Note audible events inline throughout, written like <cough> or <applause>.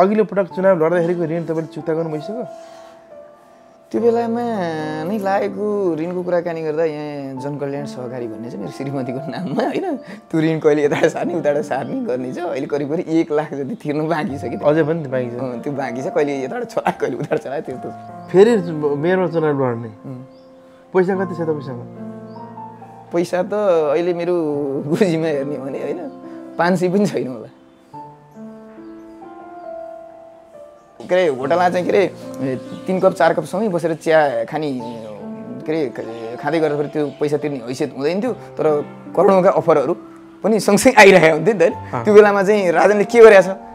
अघिल्लो पटक चुनाव लड्दाखेरिको ऋण तपाईँले चुक्ता गर्नु भइसक्यो त्यो बेलामा नै लागेको ऋणको कुराकानी गर्दा यहाँ जनकल्याण सहकारी भन्ने छ मेरो श्रीमतीको नाममा होइन त्यो ऋण कहिले यताबाट सार्ने उताबाट सार्ने गर्ने छ अहिले करिब करिब एक लाख जति तिर्नु बाँकी छ कि अझै पनि बाँकी छ त्यो बाँकी छ कहिले यताबाट छ कहिले उता चला त्यो फेरि मेरो चुनाव लड्ने पैसा कति छ तपाईँसँग पैसा त अहिले मेरो गुजीमा हेर्ने भने होइन पाँच सय पनि छैन के अरे होटलमा चाहिँ के अरे तिन कप चार कपसँगै बसेर चिया खाने के अरे खाँदै फेरि त्यो पैसा तिर्ने हैसियत हुँदैन थियो तर करोडौँका अफरहरू पनि सँगसँगै आइरहेको हुन्थ्यो नि त त्यो बेलामा चाहिँ राजनले के गरेछ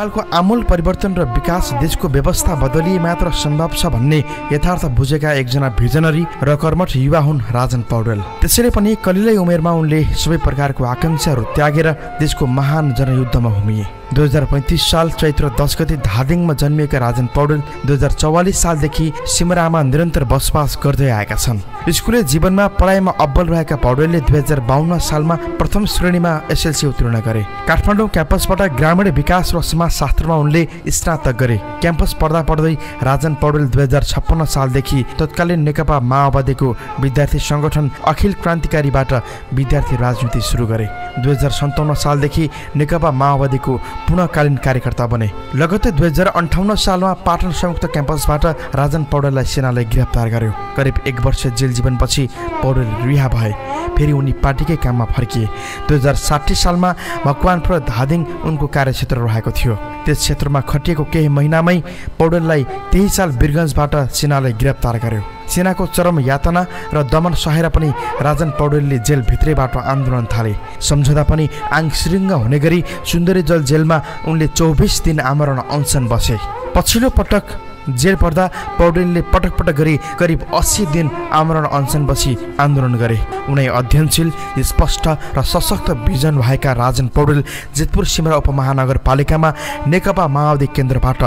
नेपालको आमूल परिवर्तन र विकास देशको व्यवस्था बदलिए मात्र सम्भव छ भन्ने यथार्थ बुझेका एकजना भिजनरी र कर्मठ युवा हुन् राजन पौडेल त्यसैले पनि कलिलै उमेरमा उनले सबै प्रकारको आकाङ्क्षाहरू त्यागेर देशको महान जनयुद्धमा होमिए दुई हजार पैँतिस साल चैत्र दस गते धादिङमा जन्मिएका राजन पौडेल दुई हजार चौवालिस सालदेखि सिमरामा निरन्तर बसोबास गर्दै आएका छन् स्कुले जीवनमा पढाइमा अब्बल रहेका पौडेलले दुई हजार बाहन्न सालमा प्रथम श्रेणीमा एसएलसी उत्तीर्ण गरे काठमाडौँ क्याम्पसबाट ग्रामीण विकास र समाजशास्त्रमा उनले स्नातक गरे क्याम्पस पढ्दा पढ्दै राजन पौडेल दुई हजार छप्पन्न सालदेखि तत्कालीन नेकपा माओवादीको विद्यार्थी सङ्गठन अखिल क्रान्तिकारीबाट विद्यार्थी राजनीति सुरु गरे दुई हजार सन्ताउन्न सालदेखि नेकपा माओवादीको पूर्णकालीन कार्यकर्ता बने लगत्तै दुई हजार अन्ठाउन्न सालमा पाटन संयुक्त क्याम्पसबाट राजन पौडेललाई सेनाले गिरफ्तार गर्यो करिब एक वर्ष जेल जीवनपछि पौडेल रिहा भए फेरि उनी पार्टीकै काममा फर्किए दुई हजार साठी सालमा मकवानपुर धादिङ उनको कार्यक्षेत्र रहेको थियो त्यस क्षेत्रमा खटिएको केही महिनामै पौडेललाई त्यही साल वीरगन्जबाट सेनाले गिरफ्तार गर्यो सेनाको चरम यातना र दमन सहेर पनि राजन पौडेलले जेलभित्रैबाट आन्दोलन थाले सम्झँदा पनि आङ श्रृङ्ग हुने गरी सुन्दरी जल जेलमा उनले चौबिस दिन आमरण अनसन बसे पछिल्लो पटक जेल पर्दा पौडेलले पटक पटक गरी करिब अस्सी दिन आमरण अनसन बसी आन्दोलन गरे उनै अध्ययनशील स्पष्ट र सशक्त विजन भएका राजन पौडेल जितपुर सिमरा उपमहानगरपालिकामा नेकपा माओवादी केन्द्रबाट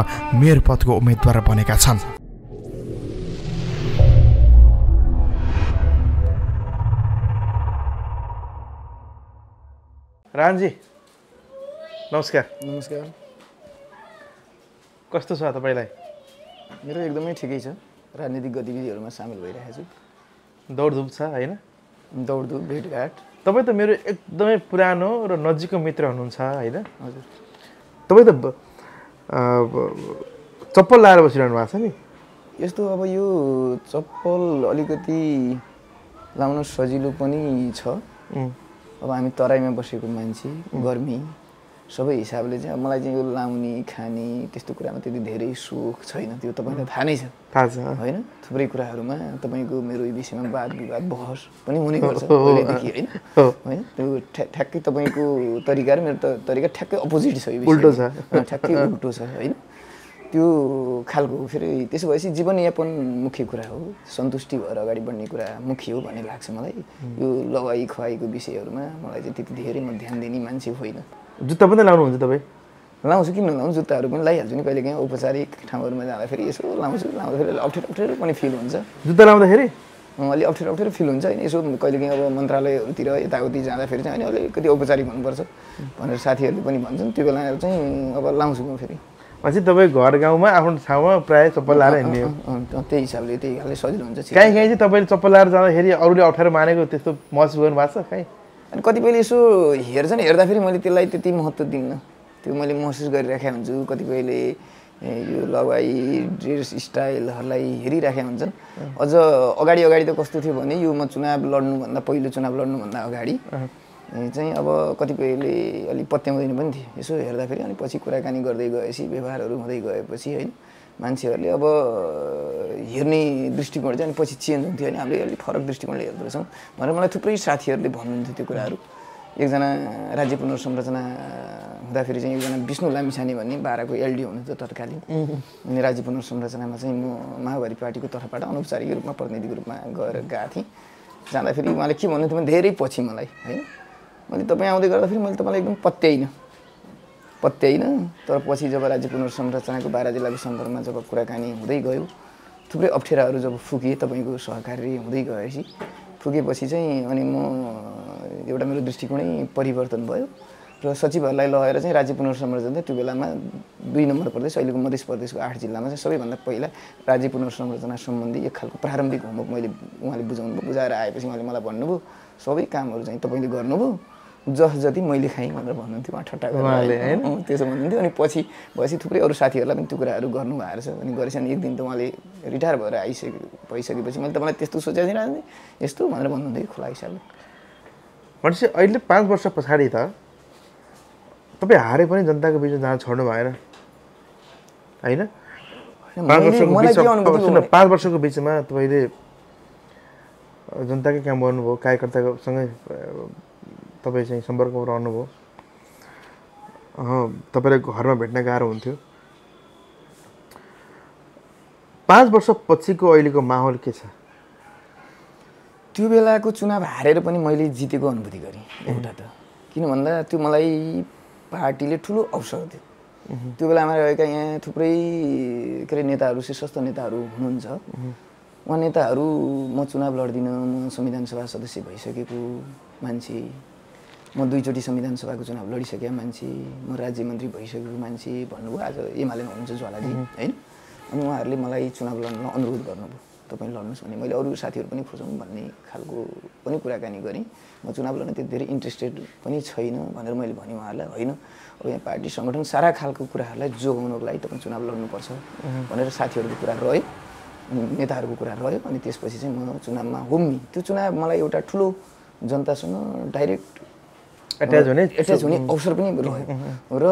मेयर पदको उम्मेद्वार बनेका छन् रामजी नमस्कार नमस्कार कस्तो छ तपाईँलाई मेरो एकदमै ठिकै छ राजनीतिक गतिविधिहरूमा सामेल भइरहेको छु दौडधुप छ होइन दौडधुप भेटघाट तपाईँ त मेरो एकदमै पुरानो र नजिकको मित्र हुनुहुन्छ होइन हजुर तपाईँ त चप्पल लाएर बसिरहनु भएको छ नि यस्तो अब यो चप्पल अलिकति लाउन सजिलो पनि छ अब हामी तराईमा बसेको मान्छे गर्मी सबै हिसाबले चाहिँ मलाई चाहिँ यो लाउने खाने त्यस्तो कुरामा त्यति धेरै सुख छैन त्यो तपाईँलाई थाहा नै छ थाहा छ होइन थुप्रै कुराहरूमा तपाईँको मेरो विषयमा वाद विवाद बहस पनि हुने गर्छ पहिल्यैदेखि होइन होइन त्यो ठ्याक्कै तपाईँको तरिका र मेरो त तरिका ठ्याक्कै अपोजिट छ यो उल्टो छ ठ्याक्कै उल्टो छ होइन त्यो खालको फेरि त्यसो भएपछि जीवनयापन मुख्य कुरा हो सन्तुष्टि भएर अगाडि बढ्ने कुरा मुख्य हो भन्ने लाग्छ मलाई यो लगाई खुवाईको विषयहरूमा मलाई चाहिँ त्यति धेरै म ध्यान दिने मान्छे होइन जुत्ता पनि लाउनुहुन्छ तपाईँ लाउँछु किन लाउँछु जुत्ताहरू पनि लगाइहाल्छु नि कहिले काहीँ औपचारिक ठाउँहरूमा जाँदाखेरि यसो लाउँछु लाउँदाखेरि अप्ठ्यारो अप्ठ्यारो पनि फिल हुन्छ जुत्ता लाउँदाखेरि अलिक अप्ठ्यारो अप्ठ्यारो फिल हुन्छ होइन यसो कहिलेकाहीँ अब मन्त्रालयहरूतिर यताउति जाँदाखेरि चाहिँ अनि अलिकति औपचारिक हुनुपर्छ भनेर साथीहरूले पनि भन्छन् त्यो बेला चाहिँ अब लाउँछु म फेरि अझै तपाईँ घर गाउँमा आफ्नो ठाउँमा प्रायः चप्पल लाएर हिँड्ने हो त्यही हिसाबले त्यही खाले सजिलो हुन्छ काहीँ काहीँ चाहिँ तपाईँले चप्पल लाएर जाँदाखेरि अरूले अप्ठ्यारो मानेको त्यस्तो महसुस गर्नु भएको छ खै अनि कतिपयले यसो हेर्छन् हेर्दाखेरि मैले त्यसलाई त्यति महत्त्व दिन्न त्यो मैले महसुस गरिराखेको हुन्छु कतिपयले यो लगाई ड्रेस स्टाइलहरूलाई हेरिराखेका हुन्छन् अझ अगाडि अगाडि त कस्तो थियो भने यो म चुनाव लड्नुभन्दा पहिलो चुनाव लड्नुभन्दा अगाडि चाहिँ अब कतिपयले अलिक पत्याउँदैन पनि थिए यसो हेर्दाखेरि अनि पछि कुराकानी गर्दै गएपछि व्यवहारहरू हुँदै गएपछि होइन मान्छेहरूले अब हेर्ने दृष्टिकोण चाहिँ अनि पछि चेन्ज हुन्थ्यो अनि हामीले अलिक फरक दृष्टिकोणले हेर्दो रहेछौँ भनेर मलाई थुप्रै साथीहरूले भन्नुहुन्थ्यो त्यो कुराहरू एकजना राज्य पुनर्संरचना हुँदाखेरि चाहिँ एकजना विष्णु लामिछाने भन्ने बाह्रको एलडी हुनुहुन्थ्यो तत्कालीन अनि राज्य पुनर्संरचनामा चाहिँ म माओवादी पार्टीको तर्फबाट अनौपचारिक रूपमा प्रतिनिधिको रूपमा गएर गएको थिएँ जाँदाखेरि उहाँले के भन्नुहुन्थ्यो भने धेरै पछि मलाई है मैले तपाईँ आउँदै गर्दा फेरि मैले तपाईँलाई एकदम पत्याइनँ पत्याइनँ तर पछि जब राज्य पुनर्संरचनाको बाह्र जिल्लाको सन्दर्भमा जब कुराकानी हुँदै गयो थुप्रै अप्ठ्याराहरू जब फुकेँ तपाईँको सहकारी हुँदै गएपछि फुकेपछि चाहिँ अनि म एउटा मेरो दृष्टिकोणै परिवर्तन भयो र सचिवहरूलाई लगेर चाहिँ राज्य पुनर्संरचना त्यो बेलामा दुई नम्बर प्रदेश अहिलेको मध्य प्रदेशको आठ जिल्लामा चाहिँ सबैभन्दा पहिला राज्य पुनर्संरचना सम्बन्धी एक खालको प्रारम्भिक होमवर्क मैले उहाँले बुझाउनु बुझाएर आएपछि उहाँले मलाई भन्नुभयो सबै कामहरू चाहिँ तपाईँले गर्नुभयो जस जति मैले खाएँ भनेर भन्नुहुन्थ्यो उहाँ ठट्टा गरेर होइन त्यसो भन्नुहुन्थ्यो अनि पछि भएपछि थुप्रै अरू साथीहरूलाई पनि त्यो कुराहरू गर्नुभएको रहेछ अनि गरेछन् एक दिन त उहाँले रिटायर भएर आइसके भइसकेपछि मैले तपाईँलाई त्यस्तो सोचेको थिइनँ यस्तो भनेर भन्नुहुन्थ्यो खुला हिसाबले भनेपछि अहिले पाँच वर्ष पछाडि त तपाईँ हारे पनि जनताको बिचमा जान छोड्नु भएन होइन पाँच वर्षको बिचमा तपाईँले जनताकै काम गर्नुभयो कार्यकर्तासँगै तपाईँ चाहिँ सम्पर्कमा रहनुभयो तपाईँलाई घरमा भेट्न गाह्रो हुन्थ्यो पाँच वर्षपछिको अहिलेको माहौल के छ त्यो बेलाको चुनाव हारेर पनि मैले जितेको अनुभूति गरेँ एउटा त किन भन्दा त्यो मलाई पार्टीले ठुलो अवसर दियो त्यो बेलामा रहेका यहाँ थुप्रै के अरे नेताहरू शीर्षस्थ नेताहरू हुनुहुन्छ उहाँ नेताहरू म चुनाव लड्दिनँ म संविधान सभा सदस्य भइसकेको मान्छे म दुईचोटि संविधान सभाको चुनाव लडिसकेको मान्छे म राज्य मन्त्री भइसकेको मान्छे भन्नुभयो आज एमालेमा हुनुहुन्छ ज्वालाजी होइन अनि उहाँहरूले मलाई चुनाव लड्न अनुरोध गर्नुभयो तपाईँ लड्नुहोस् भने मैले अरू साथीहरू पनि खोजौँ भन्ने खालको पनि कुराकानी गरेँ म चुनाव लड्न त्यति धेरै इन्ट्रेस्टेड पनि छैन भनेर मैले भनेँ उहाँहरूलाई होइन अब यहाँ पार्टी सङ्गठन सारा खालको कुराहरूलाई जोगाउनको लागि तपाईँ चुनाव लड्नुपर्छ भनेर साथीहरूको कुरा रह्यो नेताहरूको कुरा रह्यो अनि त्यसपछि चाहिँ म चुनावमा होम्मी त्यो चुनाव मलाई एउटा ठुलो जनतासँग डाइरेक्ट एट्याच हुने एट्याच हुने अवसर पनि रह्यो र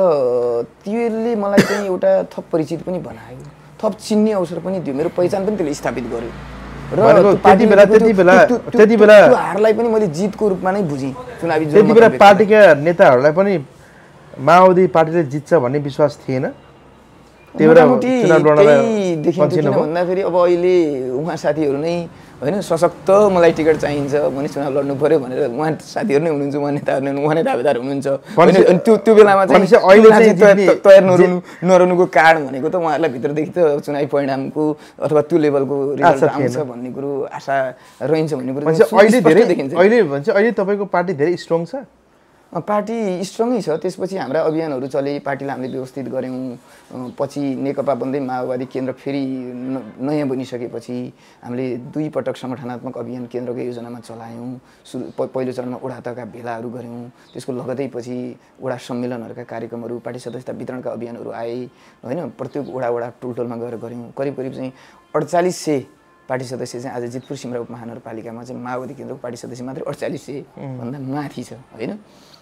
त्यसले मलाई चाहिँ एउटा थप परिचित पनि बनायो थप चिन्ने अवसर पनि दियो मेरो पहिचान पनि त्यसले स्थापित गर्यो र त्यति बेला त्यति बेला त्यति बेला हारलाई पनि मैले जितको रूपमा नै बुझेँ चुनावी त्यति बेला पार्टीका नेताहरूलाई पनि माओवादी पार्टीले जित्छ भन्ने विश्वास थिएन त्यही भएर भन्दाखेरि अब अहिले उहाँ साथीहरू नै होइन सशक्त मलाई टिकट चाहिन्छ म चुनाव लड्नु पऱ्यो भनेर उहाँ साथीहरू नै हुनुहुन्छ उहाँ नेताहरू नै उहाँ नै दावेदार हुनुहुन्छ त्यो त्यो बेलामा चाहिँ अहिले तयार नरहनु नरहनुको कारण भनेको त उहाँहरूलाई भित्रदेखि त चुनाव परिणामको अथवा त्यो लेभलको रिजल्ट आउँछ भन्ने कुरो आशा रहन्छ भन्ने कुरो अहिले धेरै अहिले भन्छ अहिले तपाईँको पार्टी धेरै स्ट्रङ छ पार्टी स्ट्रङै छ त्यसपछि हाम्रा अभियानहरू चले पार्टीलाई हामीले व्यवस्थित गऱ्यौँ पछि नेकपा बन्दै माओवादी केन्द्र फेरि नयाँ बनिसकेपछि हामीले दुईपटक सङ्गठनात्मक अभियान केन्द्रको योजनामा चलायौँ सुरु पहिलो चरणमा ओडा भेलाहरू गऱ्यौँ त्यसको लगतै पछि वडा सम्मेलनहरूका कार्यक्रमहरू पार्टी सदस्यता वितरणका अभियानहरू आए होइन प्रत्येक वडा वडा टोलटोलमा गएर गऱ्यौँ करिब करिब चाहिँ अडचालिस सय पार्टी सदस्य चाहिँ आज जितपुर सिमरा उपमहानगरपालिकामा चाहिँ माओवादी केन्द्रको पार्टी सदस्य मात्रै अडचालिस भन्दा माथि छ होइन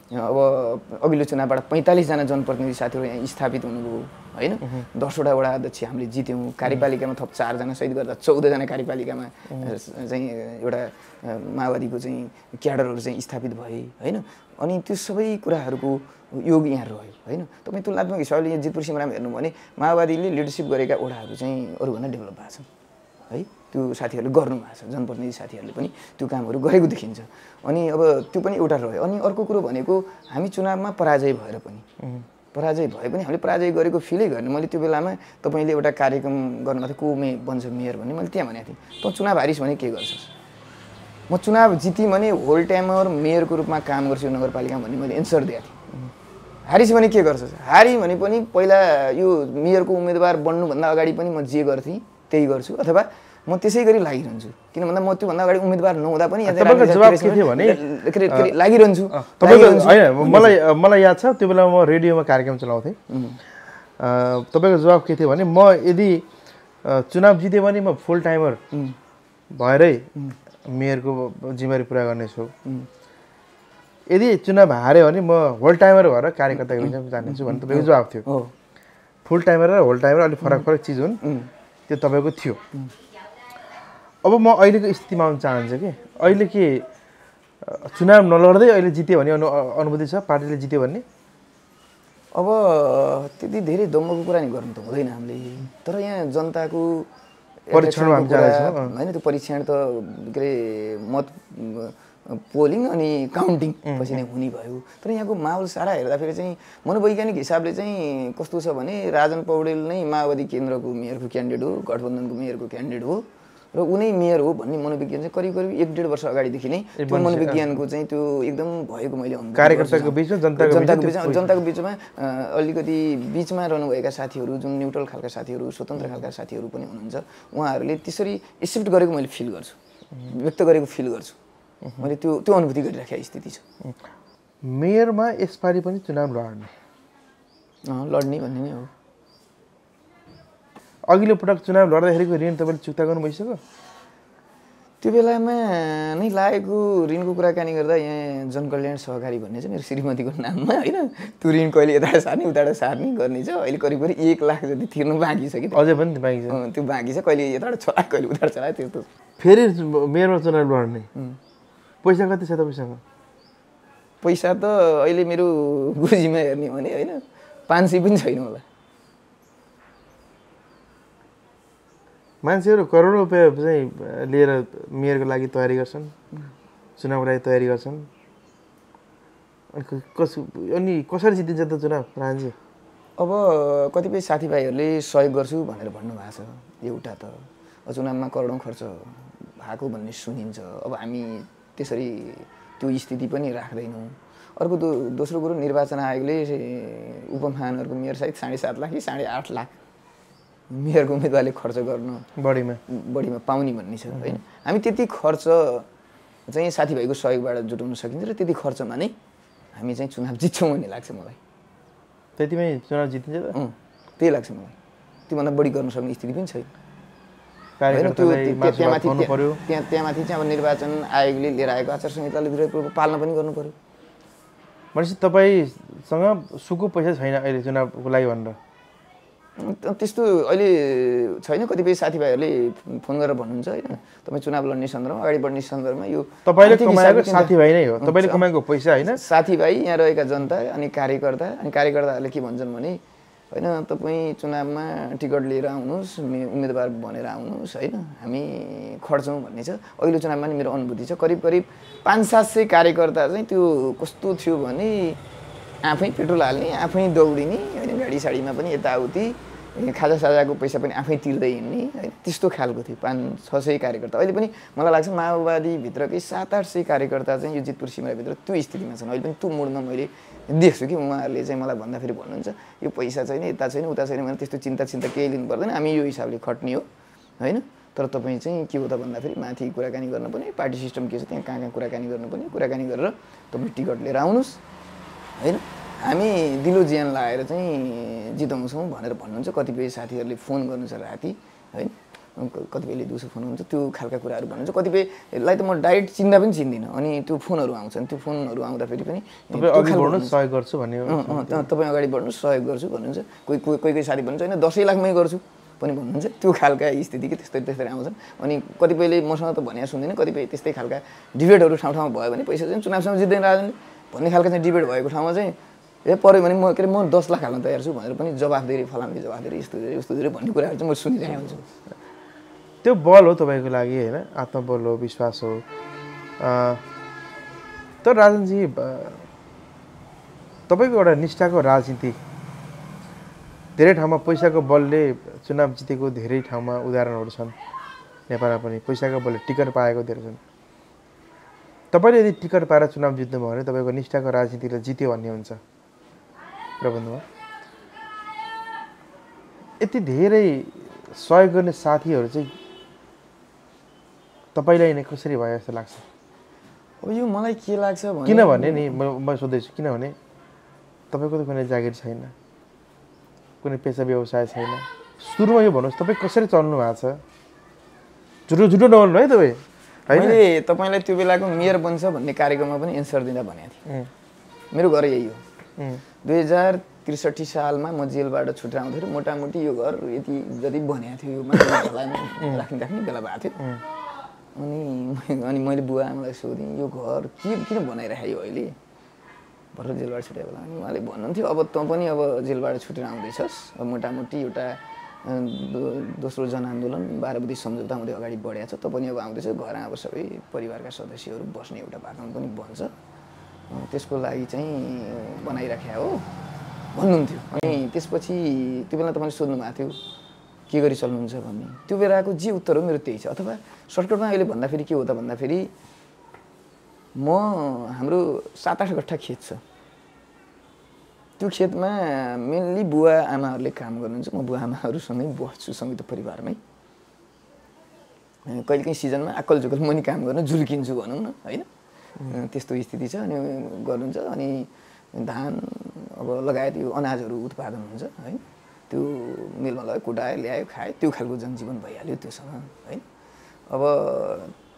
अब अघिल्लो चुनावबाट पैँतालिसजना जनप्रतिनिधि साथीहरू यहाँ स्थापित हुनुभयो होइन दसवटा वडा अध्यक्ष हामीले जित्यौँ कार्यपालिकामा थप चारजना सहित गर्दा चौधजना कार्यपालिकामा चाहिँ एउटा माओवादीको चाहिँ क्याडरहरू चाहिँ स्थापित भए होइन अनि त्यो सबै कुराहरूको योग यहाँ रह्यो होइन तपाईँ तुलनात्मक हिसाबले यहाँ जितपुर सिमरामा हेर्नु भने माओवादीले लिडरसिप गरेका वडाहरू चाहिँ अरूभन्दा डेभलप भएको छ है त्यो साथीहरूले गर्नु भएको छ जनप्रतिनिधि साथीहरूले पनि त्यो कामहरू गरेको देखिन्छ अनि अब त्यो पनि एउटा रह्यो अनि अर्को कुरो भनेको हामी चुनावमा पराजय भएर पनि पराजय भए पनि हामीले पराजय गरेको फिलै गरेन मैले त्यो बेलामा तपाईँले एउटा कार्यक्रम गर्नुभएको थियो को मे बन्छ मेयर भन्ने मैले त्यहाँ भनेको थिएँ तँ चुनाव हारिस् भने के गर्छस् म चुनाव जितेँ भने होल टाइमर मेयरको रूपमा काम गर्छु नगरपालिकामा भन्ने मैले एन्सर दिएको थिएँ हारिस् भने के गर्छस् हारेँ भने पनि पहिला यो मेयरको उम्मेदवार बन्नुभन्दा अगाडि पनि म जे गर्थेँ त्यही गर्छु अथवा म त्यसै गरी लागिरहन्छु किन भन्दा म त्योभन्दा अगाडि उम्मेदवार नहुँदा पनि लागिरहन्छु मलाई मलाई याद छ त्यो बेला म रेडियोमा कार्यक्रम चलाउँथेँ तपाईँको जवाब के थियो भने म यदि चुनाव जित्यो भने म फुल टाइमर भएरै मेयरको जिम्मेवारी पुरा गर्नेछु यदि चुनाव हार्यो भने म होल टाइमर भएर कार्यकर्ता जानेछु भन्ने तपाईँको जवाब थियो फुल टाइमर र होल टाइमर अलिक फरक फरक चिज हुन् त्यो तपाईँको थियो अब म अहिलेको स्थितिमा आउन चाहन्छु कि अहिले के चुनाव नलड्दै अहिले जित्यो भने अनु अनुभूति छ पार्टीले जित्यो भन्ने अब त्यति धेरै दङ्गको कुरा नै गर्नु त हुँदैन हामीले तर यहाँ जनताको परीक्षणमा होइन त्यो परीक्षण त के अरे मत पोलिङ अनि काउन्टिङ पछि नै हुने भयो तर यहाँको माहौल सारा हेर्दाखेरि चाहिँ मनोवैज्ञानिक हिसाबले चाहिँ कस्तो छ भने राजन पौडेल नै माओवादी केन्द्रको मेयरको क्यान्डिडेट हो गठबन्धनको मेयरको क्यान्डिडेट हो र उनै मेयर हो भन्ने मनोविज्ञान चाहिँ करिब करिब एक डेढ वर्ष अगाडिदेखि नै त्यो मनोविज्ञानको चाहिँ त्यो एकदम भएको मैले कार्यकर्ताको बिचमा जनताको जनताको बिचमा जनताको बिचमा अलिकति बिचमा रहनुभएका साथीहरू जुन न्युट्रल खालका साथीहरू स्वतन्त्र खालका साथीहरू पनि हुनुहुन्छ उहाँहरूले त्यसरी एक्सेप्ट गरेको मैले फिल गर्छु व्यक्त गरेको फिल गर्छु मैले त्यो त्यो अनुभूति गरिराखेको स्थिति छ मेयरमा यसपालि पनि चुनाव लड्ने लड्ने भन्ने नै हो अघिल्लो पटक चुनाव लड्दाखेरिको ऋण तपाईँले चुक्ता गर्नु भइसक्यो त्यो बेलामा नै लागेको ऋणको कुराकानी गर्दा यहाँ जनकल्याण सहकारी भन्ने छ मेरो श्रीमतीको नाममा होइन त्यो ऋण कहिले यताबाट सार्ने उताबाट सार्ने गर्ने छ अहिले करिब करिब एक लाख जति तिर्नु बाँकी छ कि अझै पनि बाँकी छ त्यो बाँकी छ कहिले यताबाट छोरा कहिले उताबाट छोरा त्यस्तो फेरि मेरोमा चुनाव लड्ने पैसा कति छ तपाईँसँग पैसा त अहिले मेरो गुजीमा हेर्ने भने होइन पाँच सय पनि छैन होला मान्छेहरू करोडौँ रुपियाँ चाहिँ लिएर मेयरको लागि तयारी गर्छन् चुनावको लागि तयारी गर्छन् कस अनि कसरी जितिन्छ त चुनाव राजी अब कतिपय साथीभाइहरूले सहयोग गर्छु भनेर भन्नुभएको छ एउटा त चुनावमा करोडौँ खर्च भएको भन्ने सुनिन्छ अब हामी त्यसरी त्यो स्थिति पनि राख्दैनौँ अर्को दो दोस्रो कुरो निर्वाचन आयोगले उपमहानगरको मेयर सायद साढे सात लाख कि साढे आठ लाख मेयरको उम्मेदवारले खर्च गर्नु बढीमा बढीमा पाउने भन्ने छ होइन हामी त्यति खर्च चाहिँ साथीभाइको सहयोगबाट जुटाउन सकिन्छ र त्यति खर्चमा नै हामी चाहिँ चुनाव <laughs> जित्छौँ भन्ने लाग्छ मलाई त्यतिमै चुनाव जितिन्छ त्यही लाग्छ मलाई त्योभन्दा बढी गर्न सक्ने स्थिति पनि छैन त्यहाँ त्यहाँ माथि चाहिँ अब निर्वाचन आयोगले लिएर आएको आचार संहिताले रूपमा पालना पनि गर्नु पऱ्यो भनेपछि तपाईँसँग सुको पैसा छैन अहिले चुनावको लागि भनेर त्यस्तो अहिले छैन कतिपय साथीभाइहरूले फोन गरेर भन्नुहुन्छ होइन तपाईँ चुनाव लड्ने सन्दर्भमा अगाडि बढ्ने सन्दर्भमा यो तपाईँले साथीभाइ नै हो तपाईँले कमाएको पैसा होइन साथीभाइ यहाँ रहेका जनता अनि कार्यकर्ता अनि कार्यकर्ताहरूले के भन्छन् भने होइन तपाईँ चुनावमा टिकट लिएर आउनुहोस् उम्मेदवार भनेर आउनुहोस् होइन हामी खट्छौँ भन्ने छ अहिले चुनावमा नि मेरो अनुभूति छ करिब करिब पाँच सात सय कार्यकर्ता चाहिँ त्यो कस्तो थियो भने आफै पेट्रोल हाल्ने आफै दौडिने होइन गाडी साडीमा पनि यताउति खाजा साजाको पैसा पनि आफै तिर्दै हिँड्ने होइन त्यस्तो खालको थियो पाँच छ सय कार्यकर्ता अहिले पनि मलाई लाग्छ माओवादीभित्रकै सात आठ सय कार्यकर्ता चाहिँ यो जितपुर सिमराभित्र त्यो स्थितिमा छन् अहिले पनि त्यो मोडमा मैले देख्छु कि उहाँहरूले चाहिँ मलाई भन्दाखेरि भन्नुहुन्छ यो पैसा छैन यता छैन उता छैन भने त्यस्तो चिन्ता चिन्ता केही लिनु पर्दैन हामी यो हिसाबले खट्ने हो होइन तर तपाईँ चाहिँ के हो त भन्दाखेरि माथि कुराकानी गर्नुपर्ने पार्टी सिस्टम के छ त्यहाँ कहाँ कहाँ कुराकानी गर्नुपर्ने कुराकानी गरेर तपाईँ टिकट लिएर आउनुहोस् होइन हामी दिलो ज्यान लगाएर चाहिँ जिताउँछौँ भनेर भन्नुहुन्छ कतिपय साथीहरूले फोन गर्नुहुन्छ राति होइन कतिपयले दिउँसो फोन हुन्छ त्यो खालका कुराहरू भन्नुहुन्छ कतिपयलाई त म डाइरेक्ट चिन्दा पनि चिन्दिनँ अनि त्यो फोनहरू आउँछन् त्यो फोनहरू आउँदाखेरि पनि सहयोग गर्छु भन्ने तपाईँ अगाडि बढ्नु सहयोग गर्छु भन्नुहुन्छ कोही कोही कोही कोही साथी भन्नुहुन्छ होइन दसैँ लाखमै गर्छु पनि भन्नुहुन्छ त्यो खालका स्थिति कि त्यस्तै त्यस्तै आउँछन् अनि कतिपयले मसँग त भने सुन्दैन कतिपय त्यस्तै खालका डिबेटहरू ठाउँ ठाउँमा भयो भने पैसा चाहिँ चुनावसँग जित्दैन राजनले भन्ने खालको चाहिँ डिबेट भएको ठाउँमा चाहिँ ए पऱ्यो भने म के अरे म दस लाख हाल्न तयार छु भनेर पनि जवाफ जवाफदेरी जवाफ दिएर यस्तो धेरै यस्तो भन्ने कुराहरू चाहिँ म सुनिरहेको हुन्छु त्यो बल हो तपाईँको लागि होइन आत्मबल हो विश्वास हो तर राजनजी तपाईँको एउटा निष्ठाको राजनीति धेरै ठाउँमा पैसाको बलले चुनाव जितेको धेरै ठाउँमा उदाहरणहरू छन् नेपालमा पनि पैसाको बलले टिकट पाएको धेरै छन् तपाईँले यदि टिकट पाएर चुनाव जित्नुभयो भने तपाईँको निष्ठाको राजनीतिलाई जित्यो भन्ने हुन्छ प्रबन्धमा यति धेरै सहयोग गर्ने साथीहरू चाहिँ तपाईँलाई नै कसरी भयो जस्तो लाग्छ अब यो मलाई के लाग्छ किनभने नि म म सोध्दैछु किनभने तपाईँको त कुनै जागिर छैन कुनै पेसा व्यवसाय छैन सुरुमा यो भन्नुहोस् तपाईँ कसरी चल्नु भएको छ झुटो झुटो नबोल्नु है तपाईँ मैले तपाईँलाई त्यो बेलाको मेयर बन्छ भन्ने कार्यक्रममा पनि एन्सर दिँदा भनेको थिएँ मेरो घर यही हो दुई हजार त्रिसठी सालमा म जेलबाट छुटेर आउँदाखेरि मोटामोटी यो घर यति जति बनाएको थियो यो <laughs> राख्ने राख्ने बेला भएको थियो अनि अनि मैले बुवा आमालाई सोधेँ यो घर के किन बनाइराखेँ यो अहिले भर्खर जेलबाट छुटेको बेला अनि उहाँले भन्नुहुन्थ्यो अब तँ पनि अब जेलबाट छुटेर आउँदैछस् अब मोटामोटी एउटा दोस्रो जनआन्दोलन बाह्र बुद्धि सम्झौता हुँदै अगाडि बढिया छ तँ पनि अब आउँदैछ घर अब सबै परिवारका सदस्यहरू बस्ने एउटा वातावरण पनि बन्छ त्यसको लागि चाहिँ बनाइराख्या हो भन्नुहुन्थ्यो अनि त्यसपछि त्यो बेला तपाईँले सोध्नु भएको थियो के गरी चल्नुहुन्छ भन्ने त्यो बेलाको जे उत्तर हो मेरो त्यही छ अथवा सर्टकटमा अहिले भन्दाखेरि के हो त भन्दाखेरि म हाम्रो सात आठ गट्ठा खेत छ त्यो खेतमा मेनली बुवा आमाहरूले काम गर्नुहुन्छ म बुवा आमाहरूसँगै बस्छु सङ्गीत परिवारमै कहिलेकाहीँ सिजनमा आकल झुकल म नि काम गर्न झुल्किन्छु भनौँ न होइन त्यस्तो स्थिति छ अनि गर्नुहुन्छ अनि धान अब लगायत यो अनाजहरू उत्पादन हुन्छ है त्यो मिलमा लगायो कुटायो ल्यायो खायो त्यो खालको जनजीवन भइहाल्यो त्योसँग है अब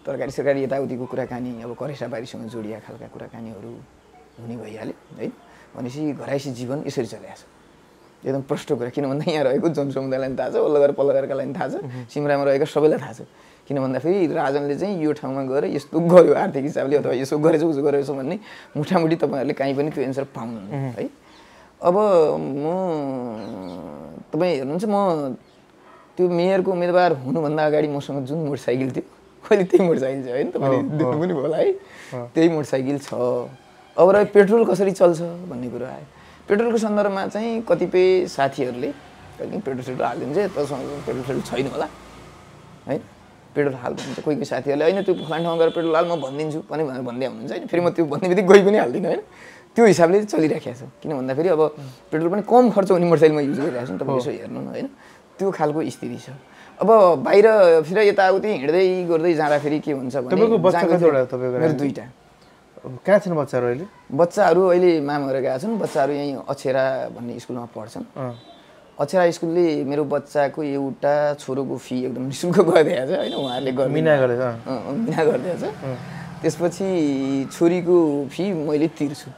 तरकारी सरकारी यताउतिको कुराकानी अब करेसा बारीसँग जोडिया खालका कुराकानीहरू हुने भइहाल्यो है भनेपछि घराइसी जीवन यसरी चलिरहेको छ एकदम प्रष्ट कुरा किन भन्दा यहाँ रहेको जनसमुदायलाई पनि थाहा छ ओल्लगर पल्लगरका लागि थाहा छ सिमरामा रहेको सबैलाई थाहा छ किन भन्दाखेरि राजनले चाहिँ यो ठाउँमा गएर यस्तो गयो आर्थिक हिसाबले अथवा यसो गरेछ उसो गरेछ भन्ने मुठामुठी तपाईँहरूले काहीँ पनि त्यो एन्सर पाउनु है अब म तपाईँ हेर्नुहुन्छ म त्यो मेयरको उम्मेदवार हुनुभन्दा अगाडि मसँग जुन मोटरसाइकल थियो खोइ त्यही मोटरसाइकल छ होइन तपाईँले देख्नु पनि होला है त्यही मोटरसाइकल छ अब र पेट्रोल कसरी चल्छ भन्ने कुरो आयो पेट्रोलको सन्दर्भमा चाहिँ कतिपय साथीहरूले पेट्रोल सेट्रोल हालिदिन्छ पेट्रोल सेट्रोल छैन होला पेट्रोल हाल्नुहुन्छ कोही कोही साथीहरूले होइन त्यो फलान ठाउँमा गएर पेट्रोल हाल म भनिदिन्छु पनि भनेर भन्दै हुनुहुन्छ होइन फेरि म त्यो भन्ने बित्तिकै गई पनि हाल्दिनँ होइन त्यो हिसाबले चाहिँ छ किन भन्दाखेरि अब पेट्रोल पनि कम खर्च हुने मोटरसाइकलमा युज गरिरहेको छु तपाईँ यसो हेर्नु न होइन त्यो खालको स्थिति छ अब बाहिर यता यताउति हिँड्दै गर्दै जाँदाखेरि के हुन्छ भने दुइटा कहाँ छन् बच्चाहरू अहिले बच्चाहरू अहिले मामाहरू गएका छन् बच्चाहरू यहीँ अक्षरा भन्ने स्कुलमा पढ्छन् अक्षरा स्कुलले मेरो बच्चाको एउटा छोरोको फी एकदम नि शुल्क <laughs> गरिदिएछ होइन उहाँहरूले मिना मिना गरिदिएछ त्यसपछि छोरीको फी मैले तिर्छु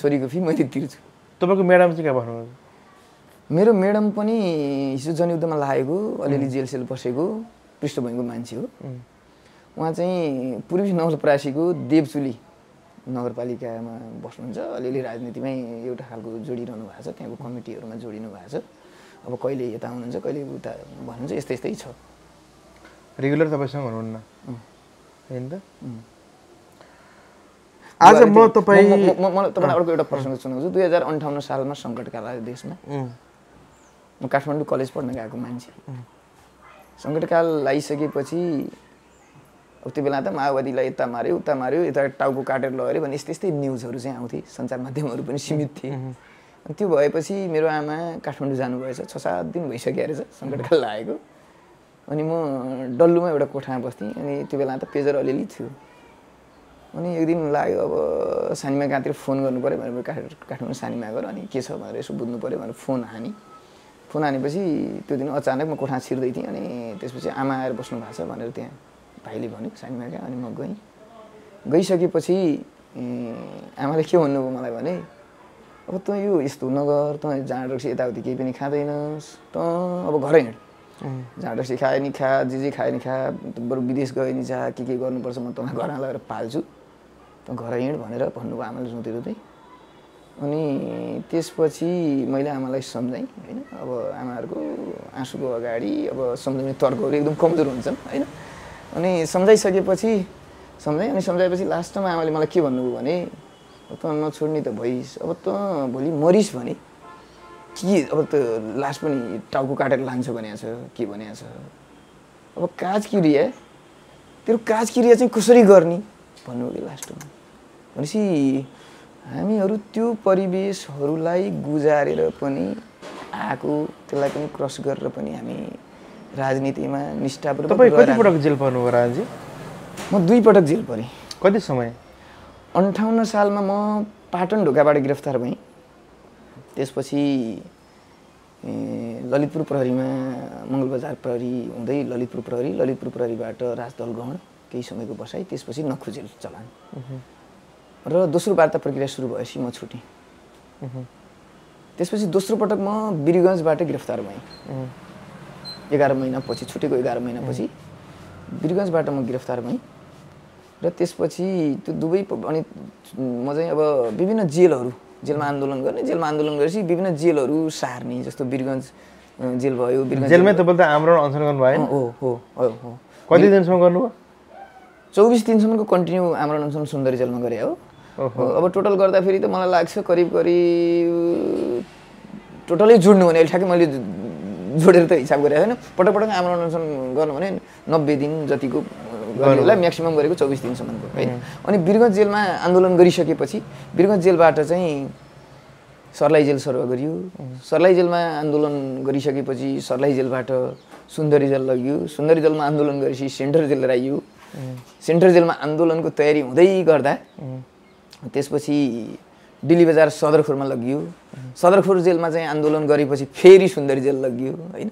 छोरीको फी मैले तिर्छु तपाईँको म्याडम चाहिँ के भन्नुहुन्छ मेरो म्याडम पनि हिजो जनयुद्धमा लागेको अलिअलि जेल सेल बसेको पृष्ठभूमिको मान्छे हो उहाँ चाहिँ पूर्वी नवलपरासीको देवचुली नगरपालिकामा बस्नुहुन्छ अलिअलि राजनीतिमै एउटा खालको जोडिरहनु भएको छ त्यहाँको कमिटीहरूमा जोडिनु भएको छ अब कहिले यता हुनुहुन्छ कहिले उता भन्नुहुन्छ यस्तै यस्तै छ रेगुलर तपाईँसँग हुनुहुन्न होइन त आज म तपाईँ मलाई तपाईँलाई अर्को एउटा प्रश्न सुनाउँछु दुई हजार अन्ठाउन्न सालमा सङ्कटकाल आयो देशमा म काठमाडौँ कलेज पढ्न गएको मान्छे सङ्कटकाल आइसकेपछि त्यो बेला त माओवादीलाई यता माऱ्यो उता माऱ्यो यता टाउको काटेर लग्यो भने यस्तै यस्तै न्युजहरू चाहिँ आउँथे सञ्चार माध्यमहरू पनि सीमित थिए अनि त्यो भएपछि मेरो आमा काठमाडौँ जानुभएछ छ सात दिन भइसक्यो रहेछ सङ्कटकाल लागेको अनि म डल्लुमा एउटा कोठामा बस्थेँ अनि त्यो बेला त पेजर अलिअलि थियो अनि एक दिन लाग्यो अब सानीमा कहाँतिर फोन गर्नु पऱ्यो भनेर काठमाडौँ सानीमा गएर अनि के छ भनेर यसो बुझ्नु पऱ्यो भनेर फोन हानेँ फोन हानेपछि त्यो दिन अचानक म कोठा छिर्दै थिएँ अनि त्यसपछि आमा आएर बस्नु भएको छ भनेर त्यहाँ भाइले भन्यो साइनमा अनि म गएँ गइसकेपछि आमाले के भन्नुभयो मलाई भने अब तँ यो यस्तो नगर तँ जाँड रक्सी यताउति केही पनि खाँदैनस् त अब घरै हिँड जाँड रक्सी खायो नि खा जे जे खायो नि खा बरु विदेश गयो नि जा के के गर्नुपर्छ म तँलाई घरमा लगेर पाल्छु त घरै हिँड भनेर भन्नुभयो आमाले रुँदै रुँदै अनि त्यसपछि मैले आमालाई सम्झाएँ होइन अब आमाहरूको आँसुको अगाडि अब सम्झाउने तर्कहरू एकदम कमजोर हुन्छन् होइन अनि सम्झाइसकेपछि सम्झाएँ अनि सम्झाएपछि लास्टमा आमाले मलाई के भन्नुभयो भने त नछोड्ने त भइस् अब त भोलि मरिस् भने के अब त लास्ट पनि टाउको काटेर लान्छु भने छ के भनेको छ अब काज क्रिया तेरो काज क्रिया चाहिँ कसरी गर्ने भन्नुभयो कि लास्टमा भनेपछि हामीहरू त्यो परिवेशहरूलाई गुजारेर पनि आएको त्यसलाई पनि क्रस गरेर पनि हामी राजनीतिमा निष्ठापूर्वक तपाईँ कतिपटक जेल पर्नुभयो राजी म दुईपटक जेल परेँ कति समय अन्ठाउन्न सालमा म पाटन ढोकाबाट गिरफ्तार भएँ त्यसपछि ललितपुर प्रहरीमा मङ्गल बजार प्रहरी हुँदै ललितपुर प्रहरी ललितपुर प्रहरीबाट राजदल ग्रहण केही समयको बसाइ त्यसपछि नखुजेल चलान र दोस्रो वार्ता प्रक्रिया सुरु भएपछि म छुटेँ त्यसपछि दोस्रो पटक म बिरगन्जबाट गिरफ्तार भएँ एघार महिनापछि छुटेको एघार महिनापछि वीरगन्जबाट म गिरफ्तार भएँ र त्यसपछि त्यो दुवै अनि म चाहिँ अब विभिन्न जेलहरू जेलमा आन्दोलन गर्ने जेलमा आन्दोलन गरेपछि विभिन्न जेलहरू सार्ने जस्तो वीरगन्ज जेल भयो जेलमै तपाईँले आमरण अनुसरण गर्नुभयो कति दिनसम्म गर्नुभयो चौबिस दिनसम्मको कन्टिन्यू आमरण अनसन सुन्दरी जेलमा गरे हो अब टोटल गर्दाखेरि त मलाई लाग्छ करिब करिब टोटलै जुड्नु भने अहिले ठ्याक्कै मैले जोडेर त हिसाब गरेको होइन पटक पटक आमरण गर्नु भने नब्बे दिन जतिको गर्नेलाई म्याक्सिमम् गरेको चौबिस दिनसम्मको होइन अनि बिरगञ्ज जेलमा आन्दोलन गरिसकेपछि बिरगञ्ज जेलबाट चाहिँ सर्लाइ जेल सर्व गरियो सर्लाइ जेलमा आन्दोलन गरिसकेपछि सर्लाइ जेलबाट सुन्दरी जेल लगियो सुन्दरी जेलमा आन्दोलन गरेपछि सेन्टर जेल राइयो सेन्टर जेलमा आन्दोलनको तयारी हुँदै गर्दा त्यसपछि दिल्ली बजार सदरखुरमा लगियो सदरखुर जेलमा चाहिँ आन्दोलन गरेपछि फेरि सुन्दरी जेल लगियो होइन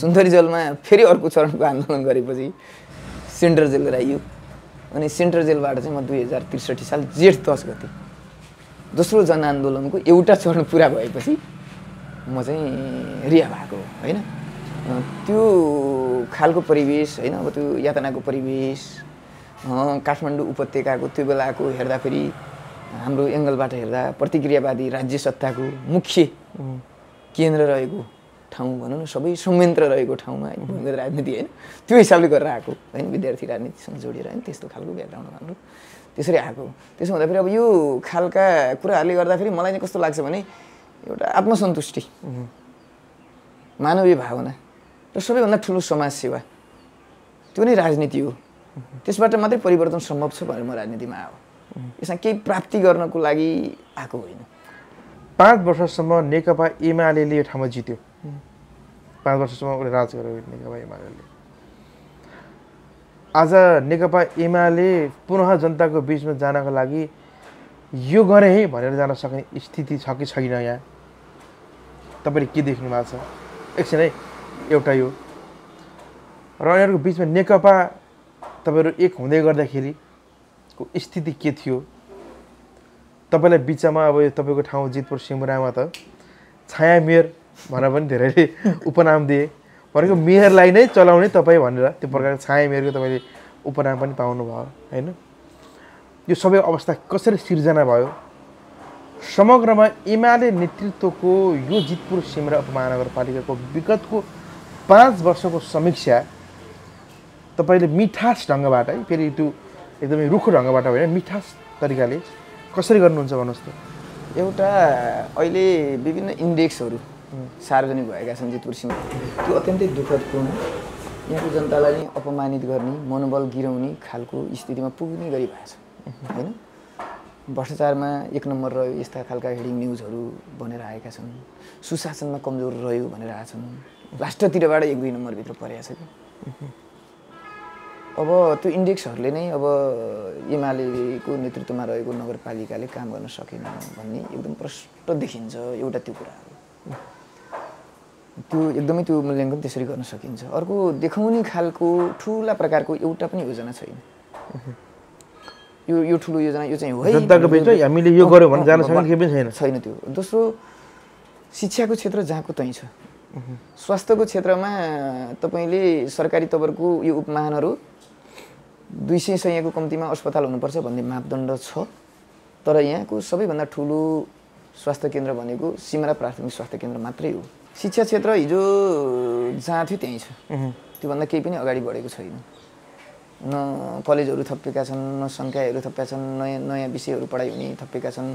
सुन्दरी जेलमा फेरि अर्को चरणको आन्दोलन गरेपछि सेन्ट्रल जेल गराइयो अनि सेन्ट्रल जेलबाट चाहिँ म दुई हजार त्रिसठी साल जेठ दस गते दोस्रो जनआन्दोलनको एउटा चरण पुरा भएपछि म चाहिँ रिहा भएको होइन त्यो खालको परिवेश होइन अब त्यो यातनाको परिवेश काठमाडौँ उपत्यकाको त्यो बेलाको हेर्दाखेरि हाम्रो एङ्गलबाट हेर्दा प्रतिक्रियावादी राज्य सत्ताको मुख्य केन्द्र रहेको ठाउँ भनौँ न सबै संयन्त्र रहेको ठाउँमा भूमिगत राजनीति होइन त्यो हिसाबले गरेर आएको होइन विद्यार्थी राजनीतिसँग जोडिएर होइन त्यस्तो खालको ब्याकग्राउन्ड हाम्रो त्यसरी आएको त्यसो हुँदाखेरि अब यो खालका कुराहरूले गर्दाखेरि मलाई चाहिँ कस्तो लाग्छ भने एउटा आत्मसन्तुष्टि मानवीय भावना र सबैभन्दा ठुलो समाजसेवा त्यो नै राजनीति हो त्यसबाट मात्रै परिवर्तन सम्भव छ भनेर म राजनीतिमा आयो यसमा केही प्राप्ति गर्नको लागि आएको होइन पाँच वर्षसम्म नेकपा एमाले यो ठाउँमा जित्यो पाँच वर्षसम्म उसले राज गर्यो नेकपा एमाले आज नेकपा एमाले पुनः जनताको बिचमा जानको लागि यो गरेँ है भनेर जान सक्ने स्थिति छ कि छैन यहाँ तपाईँले के देख्नु भएको छ एकछिन है एउटा यो र यिनीहरूको बिचमा नेकपा तपाईँहरू एक हुँदै गर्दाखेरि को स्थिति के थियो तपाईँलाई बिचमा अब यो तपाईँको ठाउँ जितपुर सिमुरामा त छाया मेयर भनेर पनि धेरैले <laughs> उपनाम दिए भनेको मेयरलाई नै चलाउने तपाईँ भनेर त्यो प्रकारको छाया मेयरको तपाईँले उपनाम पनि पाउनुभयो होइन यो सबै अवस्था कसरी सिर्जना भयो समग्रमा एमाले नेतृत्वको यो जितपुर सिमरा उपमहानगरपालिकाको विगतको पाँच वर्षको समीक्षा तपाईँले मिठास ढङ्गबाट है फेरि त्यो एकदमै रुखो ढङ्गबाट होइन मिठास तरिकाले कसरी गर्नुहुन्छ भन्नुहोस् त एउटा अहिले विभिन्न इन्डेक्सहरू सार्वजनिक भएका छन् जितपुरसिंह त्यो अत्यन्तै दुःखदपूर्ण यहाँको जनतालाई नै अपमानित गर्ने मनोबल गिराउने खालको स्थितिमा पुग्ने गरी भएको छ होइन भ्रष्टाचारमा एक नम्बर रह्यो यस्ता खालका हेडिङ न्युजहरू भनेर आएका छन् सुशासनमा कमजोर रह्यो भनेर आएछन् राष्ट्रतिरबाट एक दुई नम्बरभित्र परेका छ कि अब त्यो इन्डेक्सहरूले नै अब एमालेको नेतृत्वमा रहेको नगरपालिकाले काम गर्न सकेन भन्ने एकदम प्रष्ट देखिन्छ एउटा त्यो कुरा त्यो एकदमै त्यो मूल्याङ्कन त्यसरी गर्न सकिन्छ अर्को देखाउने खालको ठुला प्रकारको एउटा पनि योजना छैन यो यो ठुलो योजना यो चाहिँ हामीले यो गर्यो भने जान सक्ने पनि छैन छैन त्यो दोस्रो शिक्षाको क्षेत्र जहाँको तै छ स्वास्थ्यको क्षेत्रमा तपाईँले सरकारी तबरको यो उपमानहरू दुई सय सयको कम्तीमा अस्पताल हुनुपर्छ भन्ने मापदण्ड छ तर यहाँको सबैभन्दा ठुलो स्वास्थ्य केन्द्र भनेको सिमरा प्राथमिक स्वास्थ्य केन्द्र मात्रै हो शिक्षा क्षेत्र हिजो जहाँ थियो त्यहीँ छ त्योभन्दा केही पनि अगाडि बढेको छैन न कलेजहरू थपिएका छन् न सङ्ख्याहरू थपिएका छन् नयाँ नयाँ विषयहरू पढाइ हुने थपिएका छन्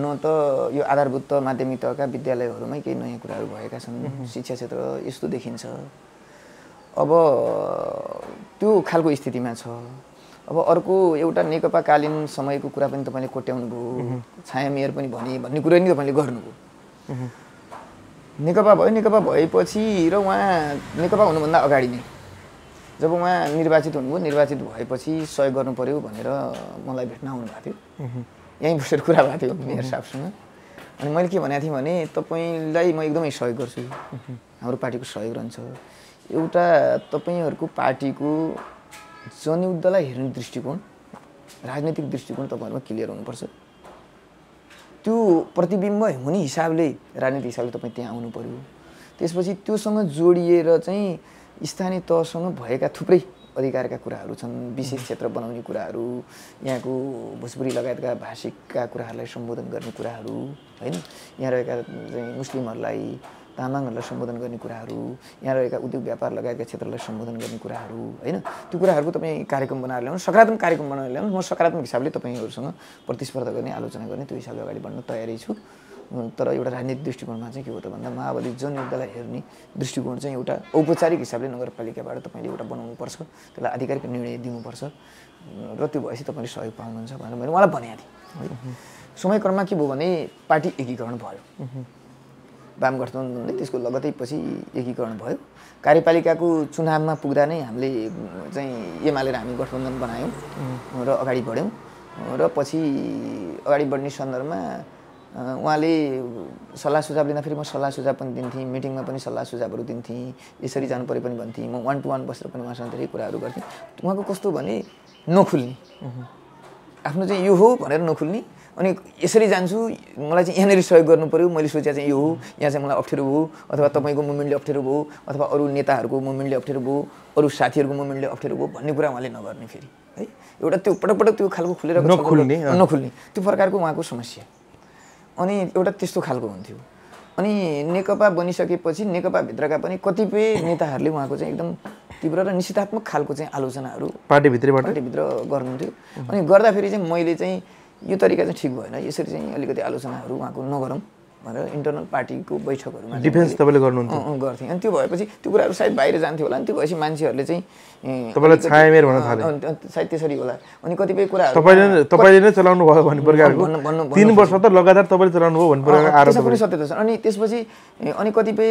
न त यो आधारभूत माध्यमिक तहका विद्यालयहरूमै केही नयाँ कुराहरू भएका छन् शिक्षा क्षेत्र यस्तो देखिन्छ अब त्यो खालको स्थितिमा छ अब अर्को एउटा नेकपाकालीन समयको कुरा पनि तपाईँले कोट्याउनुभयो छाया मेयर पनि भने भन्ने कुरा नि तपाईँले गर्नुभयो नेकपा भयो नेकपा भएपछि र उहाँ नेकपा हुनुभन्दा अगाडि नै जब उहाँ निर्वाचित हुनुभयो निर्वाचित भएपछि सहयोग गर्नु पऱ्यो भनेर मलाई भेट्न आउनुभएको थियो यहीँ बसेर कुरा भएको थियो मेयर साहबसँग अनि मैले के भनेको थिएँ भने तपाईँलाई म एकदमै सहयोग गर्छु हाम्रो पार्टीको सहयोग रहन्छ एउटा तपाईँहरूको पार्टीको जनयुद्धलाई हेर्ने दृष्टिकोण राजनैतिक दृष्टिकोण तपाईँहरूमा क्लियर हुनुपर्छ त्यो प्रतिबिम्ब हुने हिसाबले राजनीतिक हिसाबले तपाईँ त्यहाँ आउनु पऱ्यो त्यसपछि त्योसँग जोडिएर चाहिँ स्थानीय तहसँग भएका थुप्रै अधिकारका कुराहरू छन् विशेष क्षेत्र बनाउने कुराहरू यहाँको भोजपुरी लगायतका भाषिकका कुराहरूलाई सम्बोधन गर्ने कुराहरू होइन यहाँ रहेका चाहिँ मुस्लिमहरूलाई तामाङहरूलाई सम्बोधन गर्ने कुराहरू यहाँ रहेका उद्योग व्यापार लगायतका क्षेत्रलाई सम्बोधन गर्ने कुराहरू होइन त्यो कुराहरूको तपाईँ कार्यक्रम बनाएर ल्याउनु सकारात्मक कार्यक्रम बनाएर ल्याउनु म सकारात्मक हिसाबले तपाईँहरूसँग प्रतिस्पर्धा गर्ने आलोचना गर्ने त्यो हिसाबले अगाडि बढ्न तयारी छु तर एउटा राजनीतिक दृष्टिकोणमा चाहिँ के हो त भन्दा माओवादी जनयुद्धलाई हेर्ने दृष्टिकोण चाहिँ एउटा औपचारिक हिसाबले नगरपालिकाबाट तपाईँले एउटा बनाउनुपर्छ त्यसलाई आधिकारिक निर्णय दिनुपर्छ र त्यो भएपछि तपाईँले सहयोग पाउनुहुन्छ भनेर मैले उहाँलाई भनेको थिएँ समयक्रममा के भयो भने पार्टी एकीकरण भयो वाम गठबन्धनले त्यसको लगतै पछि एकीकरण भयो कार्यपालिकाको चुनावमा पुग्दा नै हामीले चाहिँ एमालेर हामी गठबन्धन बनायौँ र अगाडि बढ्यौँ र पछि अगाडि बढ्ने सन्दर्भमा उहाँले सल्लाह सुझाव फेरि म सल्लाह सुझाव पनि दिन्थेँ मिटिङमा पनि सल्लाह सुझावहरू दिन्थेँ यसरी जानु पऱ्यो पनि भन्थेँ म वान टू वान बसेर पनि उहाँसँग धेरै कुराहरू गर्थेँ उहाँको कस्तो भने नखुल्ने आफ्नो चाहिँ यो हो भनेर नखुल्ने अनि यसरी जान्छु मलाई चाहिँ यहाँनिर सहयोग गर्नु पऱ्यो मैले सोचेको चाहिँ यो हो यहाँ चाहिँ मलाई अप्ठ्यारो भयो अथवा तपाईँको मुभमेन्टले अप्ठ्यारो भयो अथवा अरू नेताहरूको मुभमेन्टले अप्ठ्यारो भयो अरू साथीहरूको मुभमेन्टले अप्ठ्यारो भयो भन्ने कुरा उहाँले नगर्ने फेरि है एउटा त्यो पटक पटक त्यो खालको खुलेर नखुल्ने नखुल्ने त्यो प्रकारको उहाँको समस्या अनि एउटा त्यस्तो खालको हुन्थ्यो अनि नेकपा बनिसकेपछि नेकपाभित्रका पनि कतिपय नेताहरूले उहाँको चाहिँ एकदम तीव्र र निषेधात्मक खालको चाहिँ आलोचनाहरू पार्टीभित्रबाट पार्टीभित्र गर्नुहुन्थ्यो अनि गर्दाखेरि चाहिँ मैले चाहिँ यो तरिका चाहिँ ठिक भएन यसरी चाहिँ अलिकति आलोचनाहरू उहाँको नगरौँ भनेर इन्टरनल पार्टीको बैठकहरूमा डिफेन्स तपाईँले गर्नु गर्थेँ अनि त्यो भएपछि त्यो कुराहरू सायद बाहिर जान्थ्यो होला अनि त्यो भएपछि मान्छेहरूले चाहिँ तपाईँलाई भन्न थाले सायद त्यसरी होला अनि कतिपय कुराहरू तपाईँले नै चलाउनु भन्ने प्रकारको तिन वर्ष त लगातार तपाईँले चलाउनु भयो भन्ने प्रकारको पनि सत्य छ अनि त्यसपछि अनि कतिपय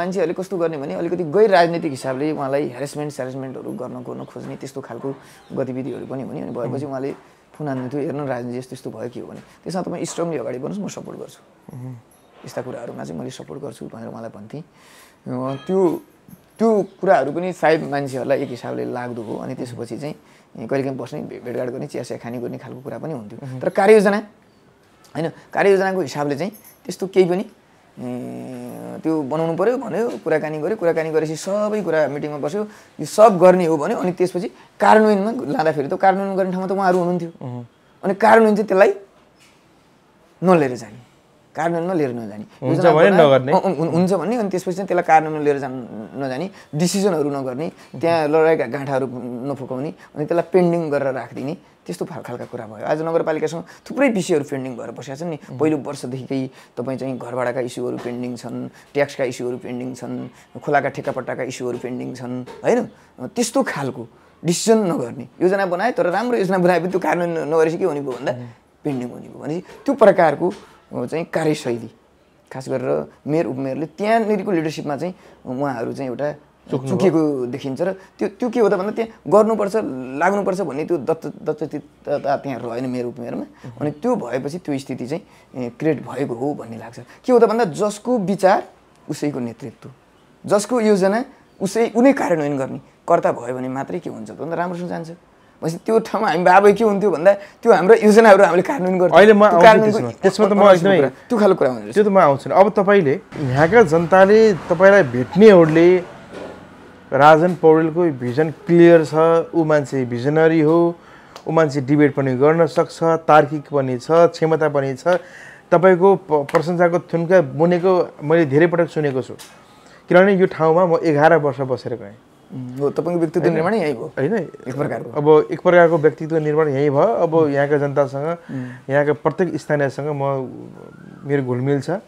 मान्छेहरूले कस्तो गर्ने भने अलिकति गैर राजनीतिक हिसाबले उहाँलाई हेरेसमेन्ट स्यारेसमेन्टहरू गर्न गर्न खोज्ने त्यस्तो खालको गतिविधिहरू पनि हुने अनि भएपछि उहाँले फुना हान्नु थियो राजनीति यस्तो यस्तो भयो कि हो भने त्यसमा तपाईँ स्ट्रङली अगाडि बढ्नुहोस् म सपोर्ट गर्छु यस्ता कुराहरूमा चाहिँ मैले सपोर्ट गर्छु भनेर उहाँलाई भन्थेँ त्यो त्यो कुराहरू पनि सायद मान्छेहरूलाई एक हिसाबले लाग्दो हो अनि त्यसपछि चाहिँ कहिलेकाहीँ बस्ने भेटघाट गर्ने चिया खाने गर्ने खालको कुरा पनि हुन्थ्यो तर कार्ययोजना होइन कार्ययोजनाको हिसाबले चाहिँ त्यस्तो केही पनि त्यो बनाउनु पऱ्यो भन्यो कुराकानी गऱ्यो कुराकानी गरेपछि सबै कुरा मिटिङमा बस्यो यो सब गर्ने हो भन्यो अनि त्यसपछि कार्यान्वयनमा लाँदाखेरि त कार्यान्वयन गर्ने ठाउँमा त उहाँहरू हुनुहुन्थ्यो अनि कार्यान्वयन चाहिँ त्यसलाई नलिएर जाने कार्यान्वयनमा लिएर नजाने हुन्छ भन्ने अनि त्यसपछि चाहिँ त्यसलाई कार्यान्वयनमा लिएर जान नजाने डिसिजनहरू नगर्ने त्यहाँ लडाइका गाँठाहरू नफुकाउने अनि त्यसलाई पेन्डिङ गरेर राखिदिने त्यस्तो खाल खालका कुरा भयो आज नगरपालिकासँग थुप्रै विषयहरू पेन्डिङ भएर बसेका छन् नि पहिलो वर्षदेखिकै तपाईँ चाहिँ घरभाडाका इस्युहरू पेन्डिङ छन् ट्याक्सका इस्युहरू पेन्डिङ छन् खोलाका ठेक्कापट्टाका इस्युहरू पेन्डिङ छन् होइन त्यस्तो खालको डिसिजन नगर्ने योजना बनाए तर राम्रो योजना बनाए पनि त्यो कारण नगरेपछि के हुने भयो भन्दा पेन्डिङ हुने भयो भनेपछि त्यो प्रकारको चाहिँ कार्यशैली खास गरेर मेयर उपमेयरले त्यहाँनिरको लिडरसिपमा चाहिँ उहाँहरू चाहिँ एउटा चुकेको देखिन्छ र त्यो त्यो के हो त भन्दा त्यहाँ गर्नुपर्छ लाग्नुपर्छ भन्ने त्यो दत्त दत्तचितता त्यहाँ रहेन मेरो उमेरमा अनि त्यो भएपछि त्यो स्थिति चाहिँ क्रिएट भएको हो भन्ने लाग्छ के हो त भन्दा जसको विचार उसैको नेतृत्व जसको योजना उसै उनै कार्यान्वयन गर्ने कर्ता भयो भने मात्रै के हुन्छ त भन्दा राम्रोसँग जान्छ भनेपछि त्यो ठाउँमा हामी बाबै के हुन्थ्यो भन्दा त्यो हाम्रो योजनाहरू हामीले कार्यान्वयन गर्थ्यौँ त्यसमा त म एकदमै त्यो खालको कुरा हुन्छ त्यो त म आउँछु अब तपाईँले यहाँका जनताले तपाईँलाई भेट्नेहरूले राजन पौडेलको भिजन क्लियर छ ऊ मान्छे भिजनरी हो ऊ मान्छे डिबेट पनि गर्न सक्छ तार्किक पनि छ क्षमता पनि छ तपाईँको प्रशंसाको थुन्का बुनेको मैले धेरै पटक सुनेको छु किनभने यो ठाउँमा म एघार वर्ष बसेर गएँ तपाईँको व्यक्तित्व निर्माण यहीँ भयो होइन एक प्रकारको अब एक प्रकारको व्यक्तित्व निर्माण यहीँ भयो अब यहाँका जनतासँग यहाँका प्रत्येक स्थानीयसँग म मेरो घुलमिल छ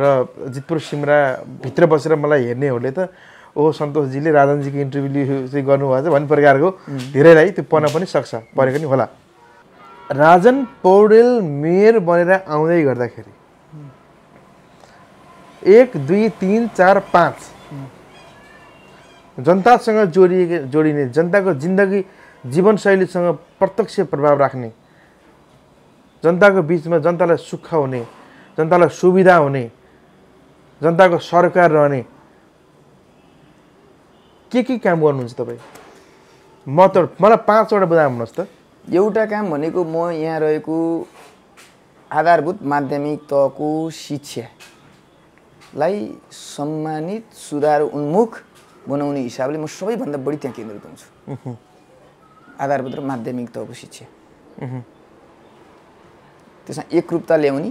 र जितपुर सिमराभित्र बसेर मलाई हेर्नेहरूले त ओहो सन्तोषजीले राजनजीको इन्टरभ्यू चाहिँ गर्नुभएको छ भन्ने प्रकारको धेरैलाई त्यो पर्न पनि सक्छ परेको नि होला राजन पौडेल मेयर बनेर आउँदै गर्दाखेरि एक दुई तिन चार पाँच जनतासँग जोडिए जोडिने जनताको जिन्दगी जीवनशैलीसँग प्रत्यक्ष प्रभाव राख्ने जनताको बिचमा जनतालाई सुख हुने जनतालाई सुविधा हुने जनताको सरकार रहने के के काम गर्नुहुन्छ तपाईँ म त मलाई पाँचवटा बुझाउनुहोस् त एउटा काम भनेको म यहाँ रहेको आधारभूत माध्यमिक तहको शिक्षालाई सम्मानित सुधार उन्मुख बनाउने हिसाबले म सबैभन्दा बढी त्यहाँ केन्द्रित हुन्छु आधारभूत र माध्यमिक तहको शिक्षा त्यसमा एकरूपता ल्याउने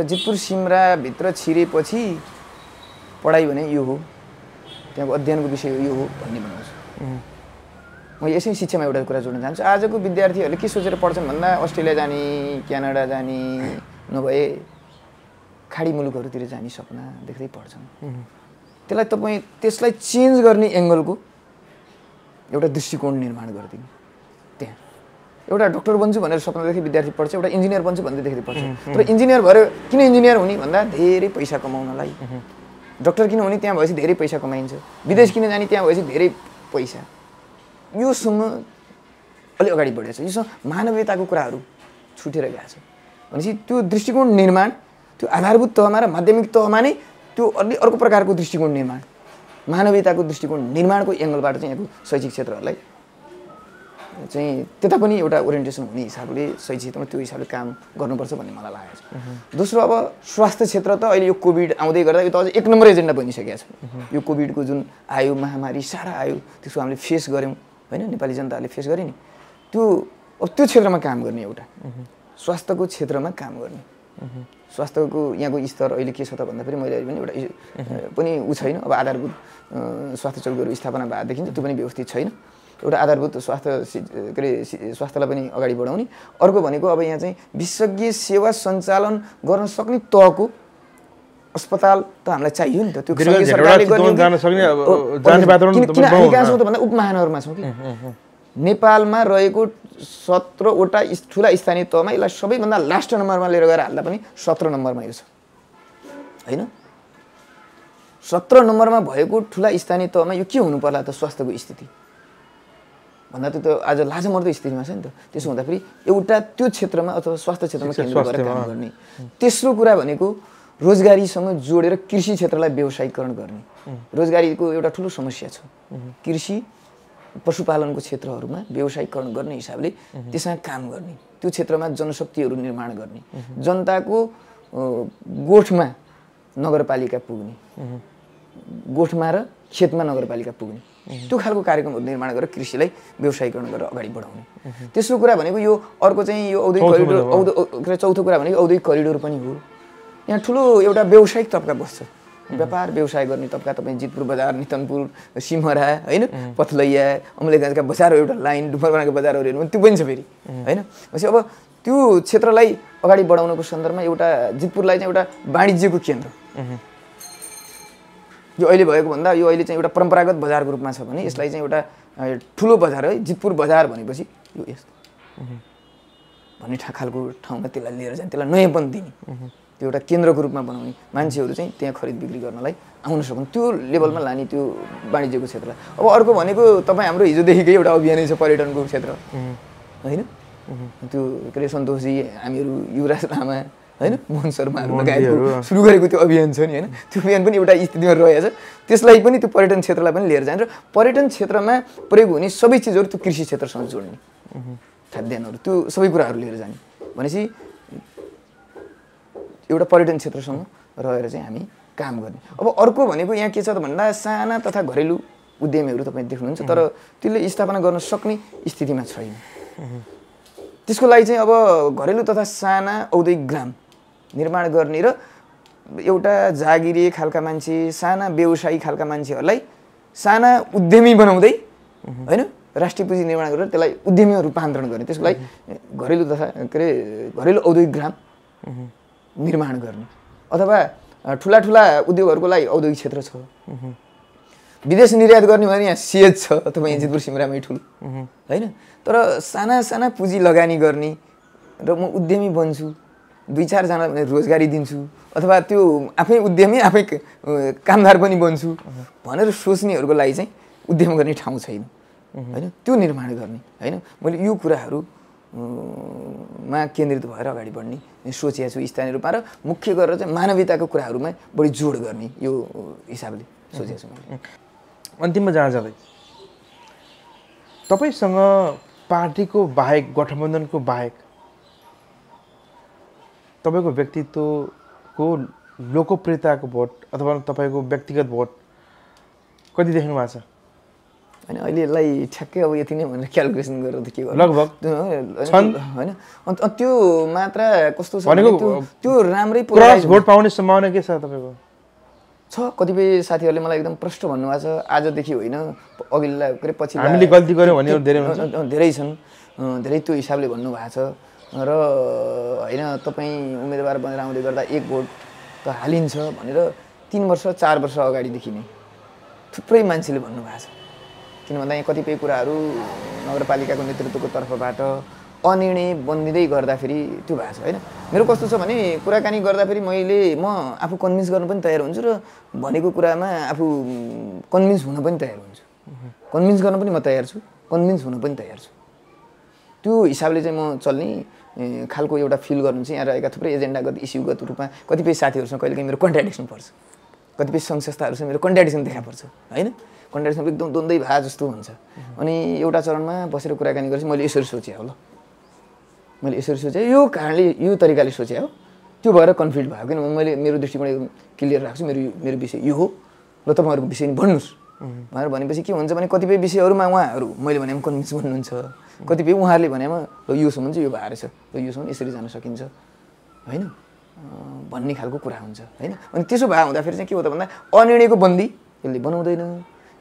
र जितपुर सिमराभित्र छिरेपछि पढाइ भने यो हो त्यहाँको अध्ययनको विषय यो हो भन्ने भन्नुहोस् म यसै शिक्षामा एउटा कुरा जोड्न चाहन्छु आजको विद्यार्थीहरूले के सोचेर पढ्छन् भन्दा अस्ट्रेलिया जाने क्यानाडा जाने नभए खाडी मुलुकहरूतिर जाने सपना देख्दै पढ्छन् त्यसलाई तपाईँ त्यसलाई चेन्ज गर्ने एङ्गलको एउटा दृष्टिकोण निर्माण गरिदिनु त्यहाँ एउटा डक्टर बन्छु भनेर सपना देखि विद्यार्थी पढ्छ एउटा इन्जिनियर बन्छु भनेदेखि पढ्छ तर इन्जिनियर भएर किन इन्जिनियर हुने भन्दा धेरै पैसा कमाउनलाई डक्टर किन हुने त्यहाँ भएपछि धेरै पैसा कमाइन्छ विदेश किन जाने त्यहाँ भएपछि धेरै पैसा योसँग अलि अगाडि बढेको छ योसँग मानवीयताको कुराहरू छुटेर गएको छ भनेपछि त्यो दृष्टिकोण निर्माण त्यो आधारभूत तहमा र माध्यमिक तहमा नै त्यो अलि अर्को प्रकारको दृष्टिकोण निर्माण मानवीयताको दृष्टिकोण निर्माणको एङ्गलबाट चाहिँ यहाँको शैक्षिक क्षेत्रहरूलाई चाहिँ त्यता पनि एउटा ओरिएन्टेसन हुने हिसाबले सही क्षेत्रमा त्यो हिसाबले काम गर्नुपर्छ भन्ने मलाई लागेको छ दोस्रो अब स्वास्थ्य क्षेत्र त अहिले यो कोभिड आउँदै गर्दा यो त अझै एक नम्बर एजेन्डा बनिसकेको छ यो कोभिडको जुन आयो महामारी सारा आयो त्यसको हामीले फेस गऱ्यौँ होइन नेपाली जनताहरूले फेस गऱ्यो नि त्यो अब त्यो क्षेत्रमा काम गर्ने एउटा स्वास्थ्यको क्षेत्रमा काम गर्ने स्वास्थ्यको यहाँको स्तर अहिले के छ त भन्दा पनि मैले अहिले पनि एउटा पनि ऊ छैन अब आधारभूत स्वास्थ्य चौकीहरू स्थापना भएदेखि त्यो पनि व्यवस्थित छैन एउटा आधारभूत स्वास्थ्य के अरे स्वास्थ्यलाई पनि अगाडि बढाउने अर्को भनेको अब यहाँ चाहिँ विशेषज्ञ सेवा सञ्चालन गर्न सक्ने तहको अस्पताल त हामीलाई चाहियो नि त त्यो किन त भन्दा उपमहानगरमा छौँ कि नेपालमा रहेको सत्रवटा ठुला स्थानीय तहमा यसलाई सबैभन्दा लास्ट नम्बरमा लिएर गएर हाल्दा पनि सत्र नम्बरमा यो छ होइन सत्र नम्बरमा भएको ठुला स्थानीय तहमा यो के हुनु पर्ला त स्वास्थ्यको स्थिति भन्दा त त्यो आज मर्दो स्थितिमा छ नि त त्यसो हुँदाखेरि एउटा त्यो क्षेत्रमा अथवा स्वास्थ्य क्षेत्रमा केन्द्रित गरेर काम गर्ने तेस्रो कुरा भनेको रोजगारीसँग जोडेर कृषि क्षेत्रलाई व्यवसायीकरण गर्ने रोजगारीको एउटा ठुलो समस्या छ कृषि पशुपालनको क्षेत्रहरूमा व्यवसायीकरण गर्ने हिसाबले त्यसमा काम गर्ने त्यो क्षेत्रमा जनशक्तिहरू निर्माण गर्ने जनताको गोठमा नगरपालिका पुग्ने गोठमा र खेतमा नगरपालिका पुग्ने त्यो खालको कार्यक्रमहरू निर्माण गरेर कृषिलाई व्यवसायीकरण गरेर अगाडि बढाउने तेस्रो कुरा भनेको यो अर्को चाहिँ यो औद्योगिक करिडोर औद्यो चौथो कुरा भनेको औद्योगिक करिडोर पनि हो यहाँ ठुलो एउटा व्यावसायिक तबका बस्छ व्यापार व्यवसाय गर्ने तबका तपाईँ जितपुर बजार नितनपुर सिमरा होइन पथलैया अम्लेगञ्जका बजारहरू एउटा लाइन डुम्बरको बजारहरू हेर्नु त्यो पनि छ फेरि होइन अब त्यो क्षेत्रलाई अगाडि बढाउनको सन्दर्भमा एउटा जितपुरलाई चाहिँ एउटा वाणिज्यको केन्द्र यो अहिले भएको भन्दा यो अहिले चाहिँ एउटा परम्परागत बजारको रूपमा छ भने यसलाई चाहिँ एउटा ठुलो बजार है जितपुर बजार भनेपछि यो यस्तो भन्ने खालको ठाउँमा त्यसलाई लिएर जाने त्यसलाई नयाँपन दिने त्यो एउटा केन्द्रको रूपमा बनाउने मान्छेहरू चाहिँ त्यहाँ खरिद बिक्री गर्नलाई आउन सकौँ त्यो लेभलमा लाने त्यो वाणिज्यको क्षेत्रलाई अब अर्को भनेको तपाईँ हाम्रो हिजोदेखिकै एउटा अभियानै छ पर्यटनको क्षेत्र होइन त्यो के अरे सन्तोषजी हामीहरू युवराज लामा होइन मोहन शर्माहरू लगायतको सुरु गरेको त्यो अभियान छ नि होइन त्यो अभियान पनि एउटा स्थितिमा रहेछ त्यसलाई पनि त्यो पर्यटन क्षेत्रलाई पनि लिएर जाने र पर्यटन क्षेत्रमा प्रयोग हुने सबै चिजहरू त्यो कृषि क्षेत्रसँग जोड्ने खाद्यान्नहरू त्यो सबै कुराहरू लिएर जाने भनेपछि एउटा पर्यटन क्षेत्रसँग रहेर चाहिँ हामी काम गर्ने अब अर्को भनेको यहाँ के छ त भन्दा साना तथा घरेलु उद्यमीहरू तपाईँ देख्नुहुन्छ तर त्यसले स्थापना गर्न सक्ने स्थितिमा छैन त्यसको लागि चाहिँ अब घरेलु तथा साना औद्योगिक ग्राम निर्माण गर्ने र एउटा जागिरी खालका मान्छे साना व्यवसायी खालका मान्छेहरूलाई साना उद्यमी बनाउँदै होइन राष्ट्रिय पुँजी निर्माण गरेर त्यसलाई उद्यमीमा रूपान्तरण गर्ने त्यसको लागि घरेलु तथा के अरे घरेलु औद्योगिक ग्राम निर्माण गर्ने अथवा ठुला ठुला उद्योगहरूको लागि औद्योगिक क्षेत्र छ विदेश निर्यात गर्ने भने यहाँ सेज छ तपाईँ जितपुर सिमरामै ठुलो होइन तर साना साना पुँजी लगानी गर्ने र म उद्यमी बन्छु दुई चारजनालाई रोजगारी दिन्छु अथवा त्यो आफै उद्यमी आफै कामदार पनि बन्छु भनेर सोच्नेहरूको लागि चाहिँ उद्यम गर्ने ठाउँ छैन होइन त्यो निर्माण गर्ने होइन मैले यो कुराहरू मा केन्द्रित भएर अगाडि बढ्ने सोचेको छु स्थानीय रूपमा र मुख्य गरेर चाहिँ मानवीयताको कुराहरूमा बढी जोड गर्ने यो हिसाबले सोचेको छु मैले अन्तिममा जहाँ जाँदै तपाईँसँग पार्टीको बाहेक गठबन्धनको बाहेक तपाईँको व्यक्तित्वको लोकप्रियताको भोट अथवा तपाईँको व्यक्तिगत भोट कति देख्नु भएको छ होइन अहिले यसलाई ठ्याक्कै अब यति नै भनेर क्यालकुलेसन गरेर त के गर्नु लगभग होइन अन्त त्यो मात्रा कस्तो छ त्यो राम्रै भोट पाउने सम्भावना के छ तपाईँको छ कतिपय साथीहरूले मलाई एकदम प्रष्ट भन्नुभएको छ आजदेखि होइन अघिल्ला के अरे पछि हामीले गल्ती गऱ्यौँ भने धेरै धेरै छन् धेरै त्यो हिसाबले भन्नुभएको छ र होइन तपाईँ उम्मेदवार बनेर आउँदै गर्दा एक भोट त हालिन्छ भनेर तिन वर्ष चार वर्ष अगाडिदेखि नै थुप्रै मान्छेले भन्नुभएको छ किन भन्दा यहाँ कतिपय कुराहरू नगरपालिकाको नेतृत्वको तर्फबाट अनिर्णय बनिँदै गर्दाखेरि त्यो भएको छ होइन मेरो कस्तो छ भने कुराकानी गर्दाखेरि मैले म आफू कन्भिन्स गर्नु पनि तयार हुन्छु र भनेको कुरामा आफू कन्भिन्स हुन पनि तयार हुन्छु कन्भिन्स गर्न पनि म तयार छु कन्भिन्स हुन पनि तयार छु त्यो हिसाबले चाहिँ म चल्ने खालको एउटा फिल गर्नु चाहिँ यहाँ रहेका थुप्रै एजेन्डागत इस्युगत रूपमा कतिपय साथीहरूसँग कहिलेकाहीँ मेरो कन्ट्राडिक्सन पर्छ कतिपय सङ्घ संस्थाहरूसँग मेरो कन्ट्राडिक्सन देखा पर्छ होइन कन्ट्राडिक्सन एकदम द्वन्दै भा जस्तो हुन्छ अनि एउटा चरणमा बसेर कुराकानी गरेपछि मैले यसरी सोचेँ हो ल मैले यसरी सोचेँ यो कारणले यो तरिकाले सोचेँ हो त्यो भएर कन्फ्लिक्ट भयो किनभने मैले मेरो दृष्टिकोण एकदम क्लियर राख्छु मेरो मेरो विषय यो हो र तपाईँहरूको विषय भन्नुहोस् भनेर भनेपछि के हुन्छ भने कतिपय विषयहरूमा उहाँहरू मैले भने पनि कन्भिन्स भन्नुहुन्छ कतिपय उहाँहरूले भनेमा ल योसम्म चाहिँ यो भएर छ ल योसम्म यसरी जान सकिन्छ होइन भन्ने खालको कुरा हुन्छ होइन अनि त्यसो भए हुँदाखेरि चाहिँ के हो त भन्दा अनिर्णयको बन्दी यसले बनाउँदैन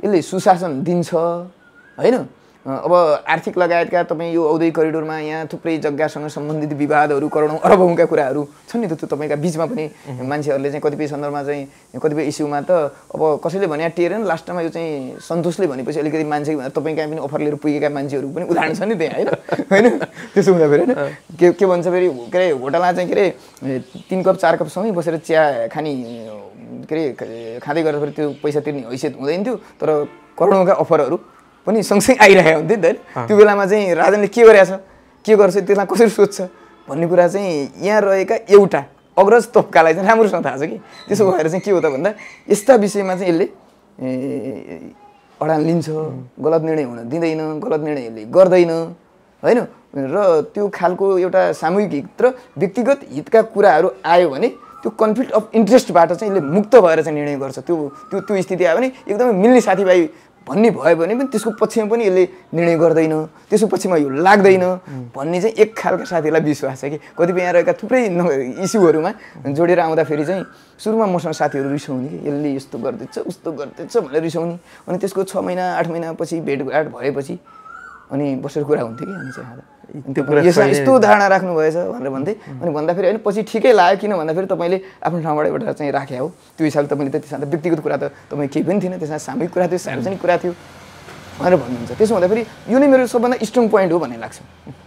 यसले सुशासन दिन्छ होइन अब आर्थिक लगायतका तपाईँ यो औदय करिडोरमा यहाँ थुप्रै जग्गासँग सम्बन्धित विवादहरू करोडौँ अरबौँका कुराहरू छन् नि त त्यो तपाईँका बिचमा पनि मान्छेहरूले चाहिँ कतिपय सन्दर्भमा चाहिँ कतिपय इस्युमा त अब कसैले भने टेरेन लास्टमा यो चाहिँ सन्तोषले भनेपछि अलिकति मान्छे तपाईँ कहाँ पनि अफर लिएर पुगेका मान्छेहरू पनि उदाहरण छ नि त्यहाँ होइन <laughs> होइन त्यसो हुँदा फेरि होइन के के भन्छ फेरि के अरे होटलमा चाहिँ के अरे तिन कप चार कपसँगै बसेर चिया खाने के अरे खाँदै गर्दा फेरि त्यो पैसा तिर्ने हैसियत हुँदैन थियो तर करोडौँका अफरहरू पनि सँगसँगै आइरहेको हुन्थ्यो नि त त्यो बेलामा चाहिँ राजनले के गरेछ के गर्छ त्यसलाई कसरी सोध्छ भन्ने कुरा चाहिँ यहाँ रहेका एउटा अग्रज तोपकालाई चाहिँ राम्रोसँग थाहा छ कि त्यसो भएर चाहिँ के हो त भन्दा यस्ता विषयमा चाहिँ यसले अडान लिन्छ गलत निर्णय हुन दिँदैन गलत निर्णय यसले गर्दैन होइन र त्यो खालको एउटा सामूहिक हित र व्यक्तिगत हितका कुराहरू आयो भने त्यो कन्फ्लिक्ट अफ इन्ट्रेस्टबाट चाहिँ यसले मुक्त भएर चाहिँ निर्णय गर्छ त्यो त्यो त्यो स्थिति आयो भने एकदमै मिल्ने साथीभाइ भन्ने भयो भने पनि त्यसको पछिमा पनि यसले निर्णय गर्दैन त्यसको पछिमा यो लाग्दैन भन्ने चाहिँ एक खालका साथीलाई विश्वास छ कि कतिपय यहाँ रहेका थुप्रै न इस्युहरूमा जोडेर आउँदाखेरि चाहिँ सुरुमा मसँग साथीहरू रिसाउने कि यसले यस्तो गर्दैछ उस्तो गर्दैछ भनेर रिसाउने अनि त्यसको छ महिना आठ महिनापछि भेटघाट भएपछि अनि बसेर कुरा हुन्थ्यो कि हामी चाहिँ यसलाई यस्तो धारणा राख्नुभएछ भनेर भन्दै अनि भन्दाखेरि होइन पछि ठिकै लाग्यो किन भन्दाखेरि तपाईँले आफ्नो ठाउँबाट एउटा चाहिँ राख्या हो त्यो हिसाबले तपाईँले त त्यसमा त व्यक्तिगत कुरा त तपाईँ केही पनि थिएन त्यसमा सामूहिक कुरा थियो सार्वजनिक कुरा थियो भनेर भन्नुहुन्छ त्यसो हुँदाखेरि यो नै मेरो सबभन्दा स्ट्रङ पोइन्ट हो भन्ने लाग्छ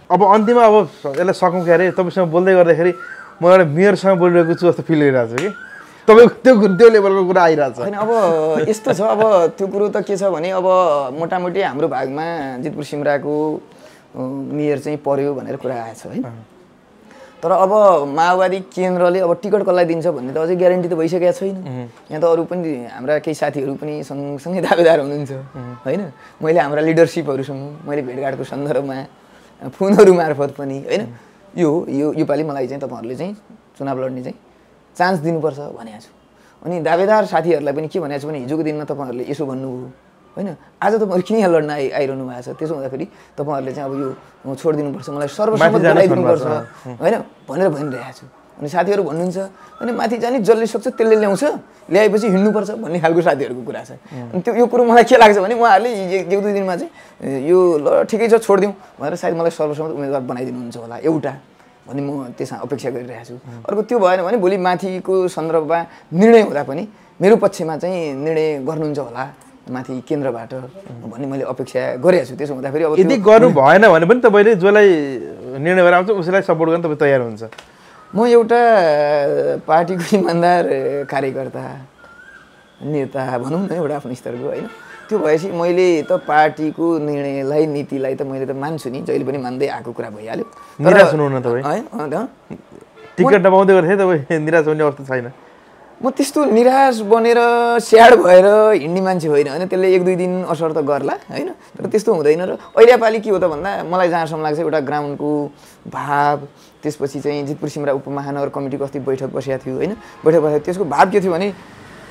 अब अन्तिममा अब यसलाई सकौँ क्या अरे तपाईँसँग बोल्दै गर्दाखेरि म एउटा मेयरसँग बोलिरहेको छु जस्तो फिल भइरहेको छु कि तपाईँको त्यो त्यो लेभलको कुरा आइरहेको छ होइन अब यस्तो छ अब त्यो कुरो त के छ भने अब मोटामोटी हाम्रो भागमा जितपुर सिमराको मेयर चाहिँ पर्यो भनेर कुरा आएछ है तर अब माओवादी केन्द्रले अब टिकट कसलाई दिन्छ भन्ने त अझै ग्यारेन्टी त भइसकेको छैन यहाँ त अरू पनि हाम्रा केही साथीहरू पनि सँगसँगै दावेदार हुनुहुन्छ होइन मैले हाम्रा लिडरसिपहरूसँग मैले भेटघाटको सन्दर्भमा फोनहरू मार्फत पनि होइन यो यो योपालि मलाई चाहिँ तपाईँहरूले चाहिँ चुनाव लड्ने चाहिँ चान्स दिनुपर्छ भनेको छु अनि दावेदार साथीहरूलाई पनि के भनेको छु भने हिजोको दिनमा तपाईँहरूले यसो भन्नुभयो होइन आज तपाईँहरू किन यहाँ लड्न आइ आइरहनु भएको छ त्यसो हुँदाखेरि तपाईँहरूले चाहिँ अब यो छोडिदिनुपर्छ मलाई सर्वसम्मत गराइदिनुपर्छ होइन भनेर भनिरहेको छु अनि साथीहरू भन्नुहुन्छ अनि माथि जाने जसले सक्छ त्यसले ल्याउँछ ल्याएपछि हिँड्नुपर्छ भन्ने खालको साथीहरूको कुरा छ अनि त्यो यो कुरो मलाई के लाग्छ भने उहाँहरूले एक दुई दिनमा चाहिँ यो ल ठिकै छ छोडिदिउँ भनेर सायद मलाई सर्वसम्मत उम्मेदवार बनाइदिनुहुन्छ होला एउटा भन्ने म त्यसमा अपेक्षा गरिरहेको छु अर्को त्यो भएन भने भोलि माथिको सन्दर्भमा निर्णय हुँदा पनि मेरो पक्षमा चाहिँ निर्णय गर्नुहुन्छ होला माथि केन्द्रबाट भन्ने मैले अपेक्षा गरेको छु त्यसो हुँदाखेरि अब यदि गर्नु भएन भने पनि तपाईँले जसलाई निर्णय गरेर आउँछ उसलाई सपोर्ट गर्न तपाईँ तयार हुन्छ म एउटा पार्टीको इमान्दार कार्यकर्ता नेता भनौँ न एउटा आफ्नो स्तरको होइन त्यो भएपछि मैले त पार्टीको निर्णयलाई नीतिलाई त मैले त मान्छु नि जहिले पनि मान्दै आएको कुरा भइहाल्यो टिकट नपाउँदै गर्थेँ तपाईँ निराश हुने अवस्था छैन म त्यस्तो निराश बनेर स्याड भएर हिँड्ने मान्छे होइन होइन त्यसले एक दुई दिन असर त गर्ला होइन तर त्यस्तो हुँदैन र अहिले पालि के हो त भन्दा मलाई जहाँसम्म लाग्छ एउटा ग्राउन्डको भाव त्यसपछि चाहिँ जितपुर सिमरा उपमहानगर कमिटीको अस्ति बैठक बसेको थियो होइन बैठक बसेको त्यसको भाव के थियो भने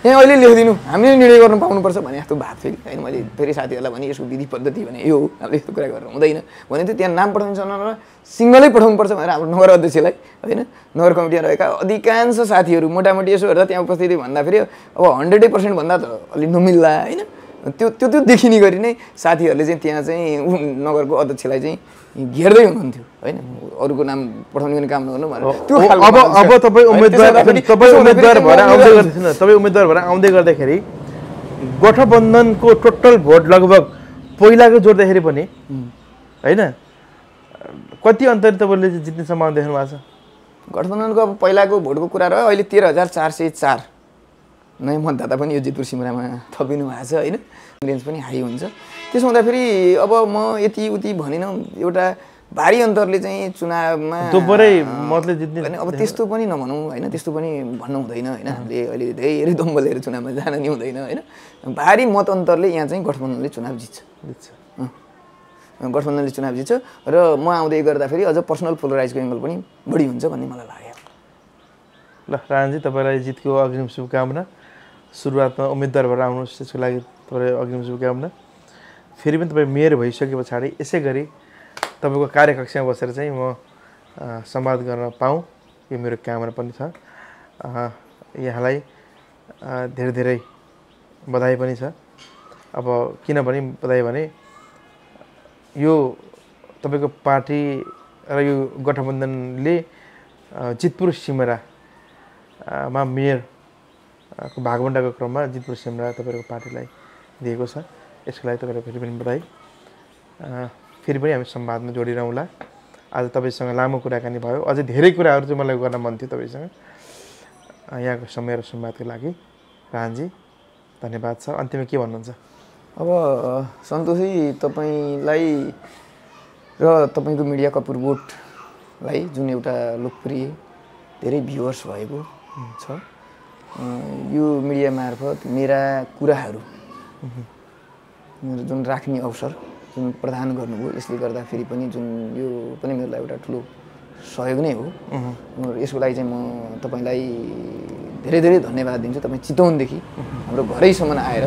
यहाँ अहिले लेखिदिनु हामीले निर्णय गर्नु पाउनुपर्छ भने जस्तो भएको थियो कि होइन मैले फेरि साथीहरूलाई भने यसको विधि पद्धति भने यो हो हामीले यस्तो कुरा गरेर हुँदैन भने चाहिँ त्यहाँ नाम पठाउनु र सिङ्गलै पठाउनुपर्छ भनेर हाम्रो नगर अध्यक्षलाई होइन नगर कमिटीमा रहेका अधिकांश साथीहरू मोटामोटी यसो हेर्दा त्यहाँ उपस्थिति भन्दाखेरि अब हन्ड्रेडै पर्सेन्टभन्दा त अलि नमिल्ला होइन त्यो त्यो त्यो देखिने गरी नै साथीहरूले चाहिँ त्यहाँ चाहिँ नगरको अध्यक्षलाई चाहिँ घेर्दै हुनुहुन्थ्यो होइन अरूको नाम पठाउने पनि काम नगर्नु भनेर त्यो अब अब तपाईँ उम्मेदवार तपाईँ उम्मेदवार भएर आउँदै तपाईँ उम्मेदवार भएर आउँदै गर्दाखेरि गठबन्धनको टोटल भोट लगभग पहिलाको जोड्दाखेरि पनि होइन कति अन्तर तपाईँले जित्ने सम्भावना देख्नु भएको छ गठबन्धनको अब पहिलाको भोटको कुरा रह्यो अहिले तेह्र हजार चार सय चार नै मतदाता पनि यो जितपुर सिमरामा थपिनु भएको छ होइन रेन्ज पनि हाई हुन्छ त्यसो हुँदाखेरि अब म यति उति भनेन एउटा भारी अन्तरले चाहिँ चुनावमा मतले जित्ने अब त्यस्तो पनि नभनौँ होइन त्यस्तो पनि भन्नु हुँदैन होइन हामीले अहिले धेरै दम्बलेर चुनावमा जान नि हुँदैन होइन भारी मत अन्तरले यहाँ चाहिँ गठबन्धनले चुनाव जित्छ जित्छ गठबन्धनले चुनाव जित्छ र म आउँदै गर्दाखेरि अझ पर्सनल पोलराइजको एङ्गल पनि बढी हुन्छ भन्ने मलाई लाग्यो ल राजनजी तपाईँलाई जितको अग्रिम शुभकामना सुरुवातमा उम्मेदवार भएर आउनुहोस् त्यसको लागि तपाईँ अग्रिम शुभकामना फेरि पनि तपाईँ मेयर भइसके पछाडि यसै गरी तपाईँको कार्यकक्षमा बसेर चाहिँ म संवाद गर्न पाऊँ यो मेरो कामना पनि छ यहाँलाई धेरै धेरै बधाई पनि छ अब किनभने बधाई भने यो तपाईँको पार्टी र यो गठबन्धनले जितपुर सिमरामा मेयर को भागभन्डाको क्रममा जितपुर सेमरा तपाईँहरूको पार्टीलाई दिएको छ यसको लागि तपाईँलाई फेरि पनि बधाई फेरि पनि हामी संवादमा जोडिरहँला आज तपाईँसँग लामो कुराकानी भयो अझै धेरै कुराहरू चाहिँ मलाई गर्न मन थियो तपाईँसँग यहाँको समय र संवादको लागि राजी धन्यवाद छ अन्त्यमा के भन्नुहुन्छ अब सन्तोषी तपाईँलाई र तपाईँको मिडिया कपुर बोटलाई जुन एउटा लोकप्रिय धेरै भ्युवर्स भएको छ यो मिडिया मार्फत मेरा कुराहरू मेरो जुन राख्ने अवसर जुन प्रदान गर्नुभयो यसले गर्दाखेरि पनि जुन यो पनि मेरो लागि एउटा ठुलो सहयोग नै हो यसको लागि चाहिँ म तपाईँलाई धेरै धेरै धन्यवाद दिन्छु तपाईँ चितवनदेखि हाम्रो घरैसम्म आएर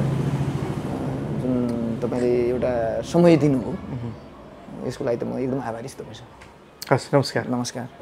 जुन तपाईँले एउटा समय दिनुभयो यसको लागि त म एकदम आभारी छु तपाईँसँग हस् नमस्कार नमस्कार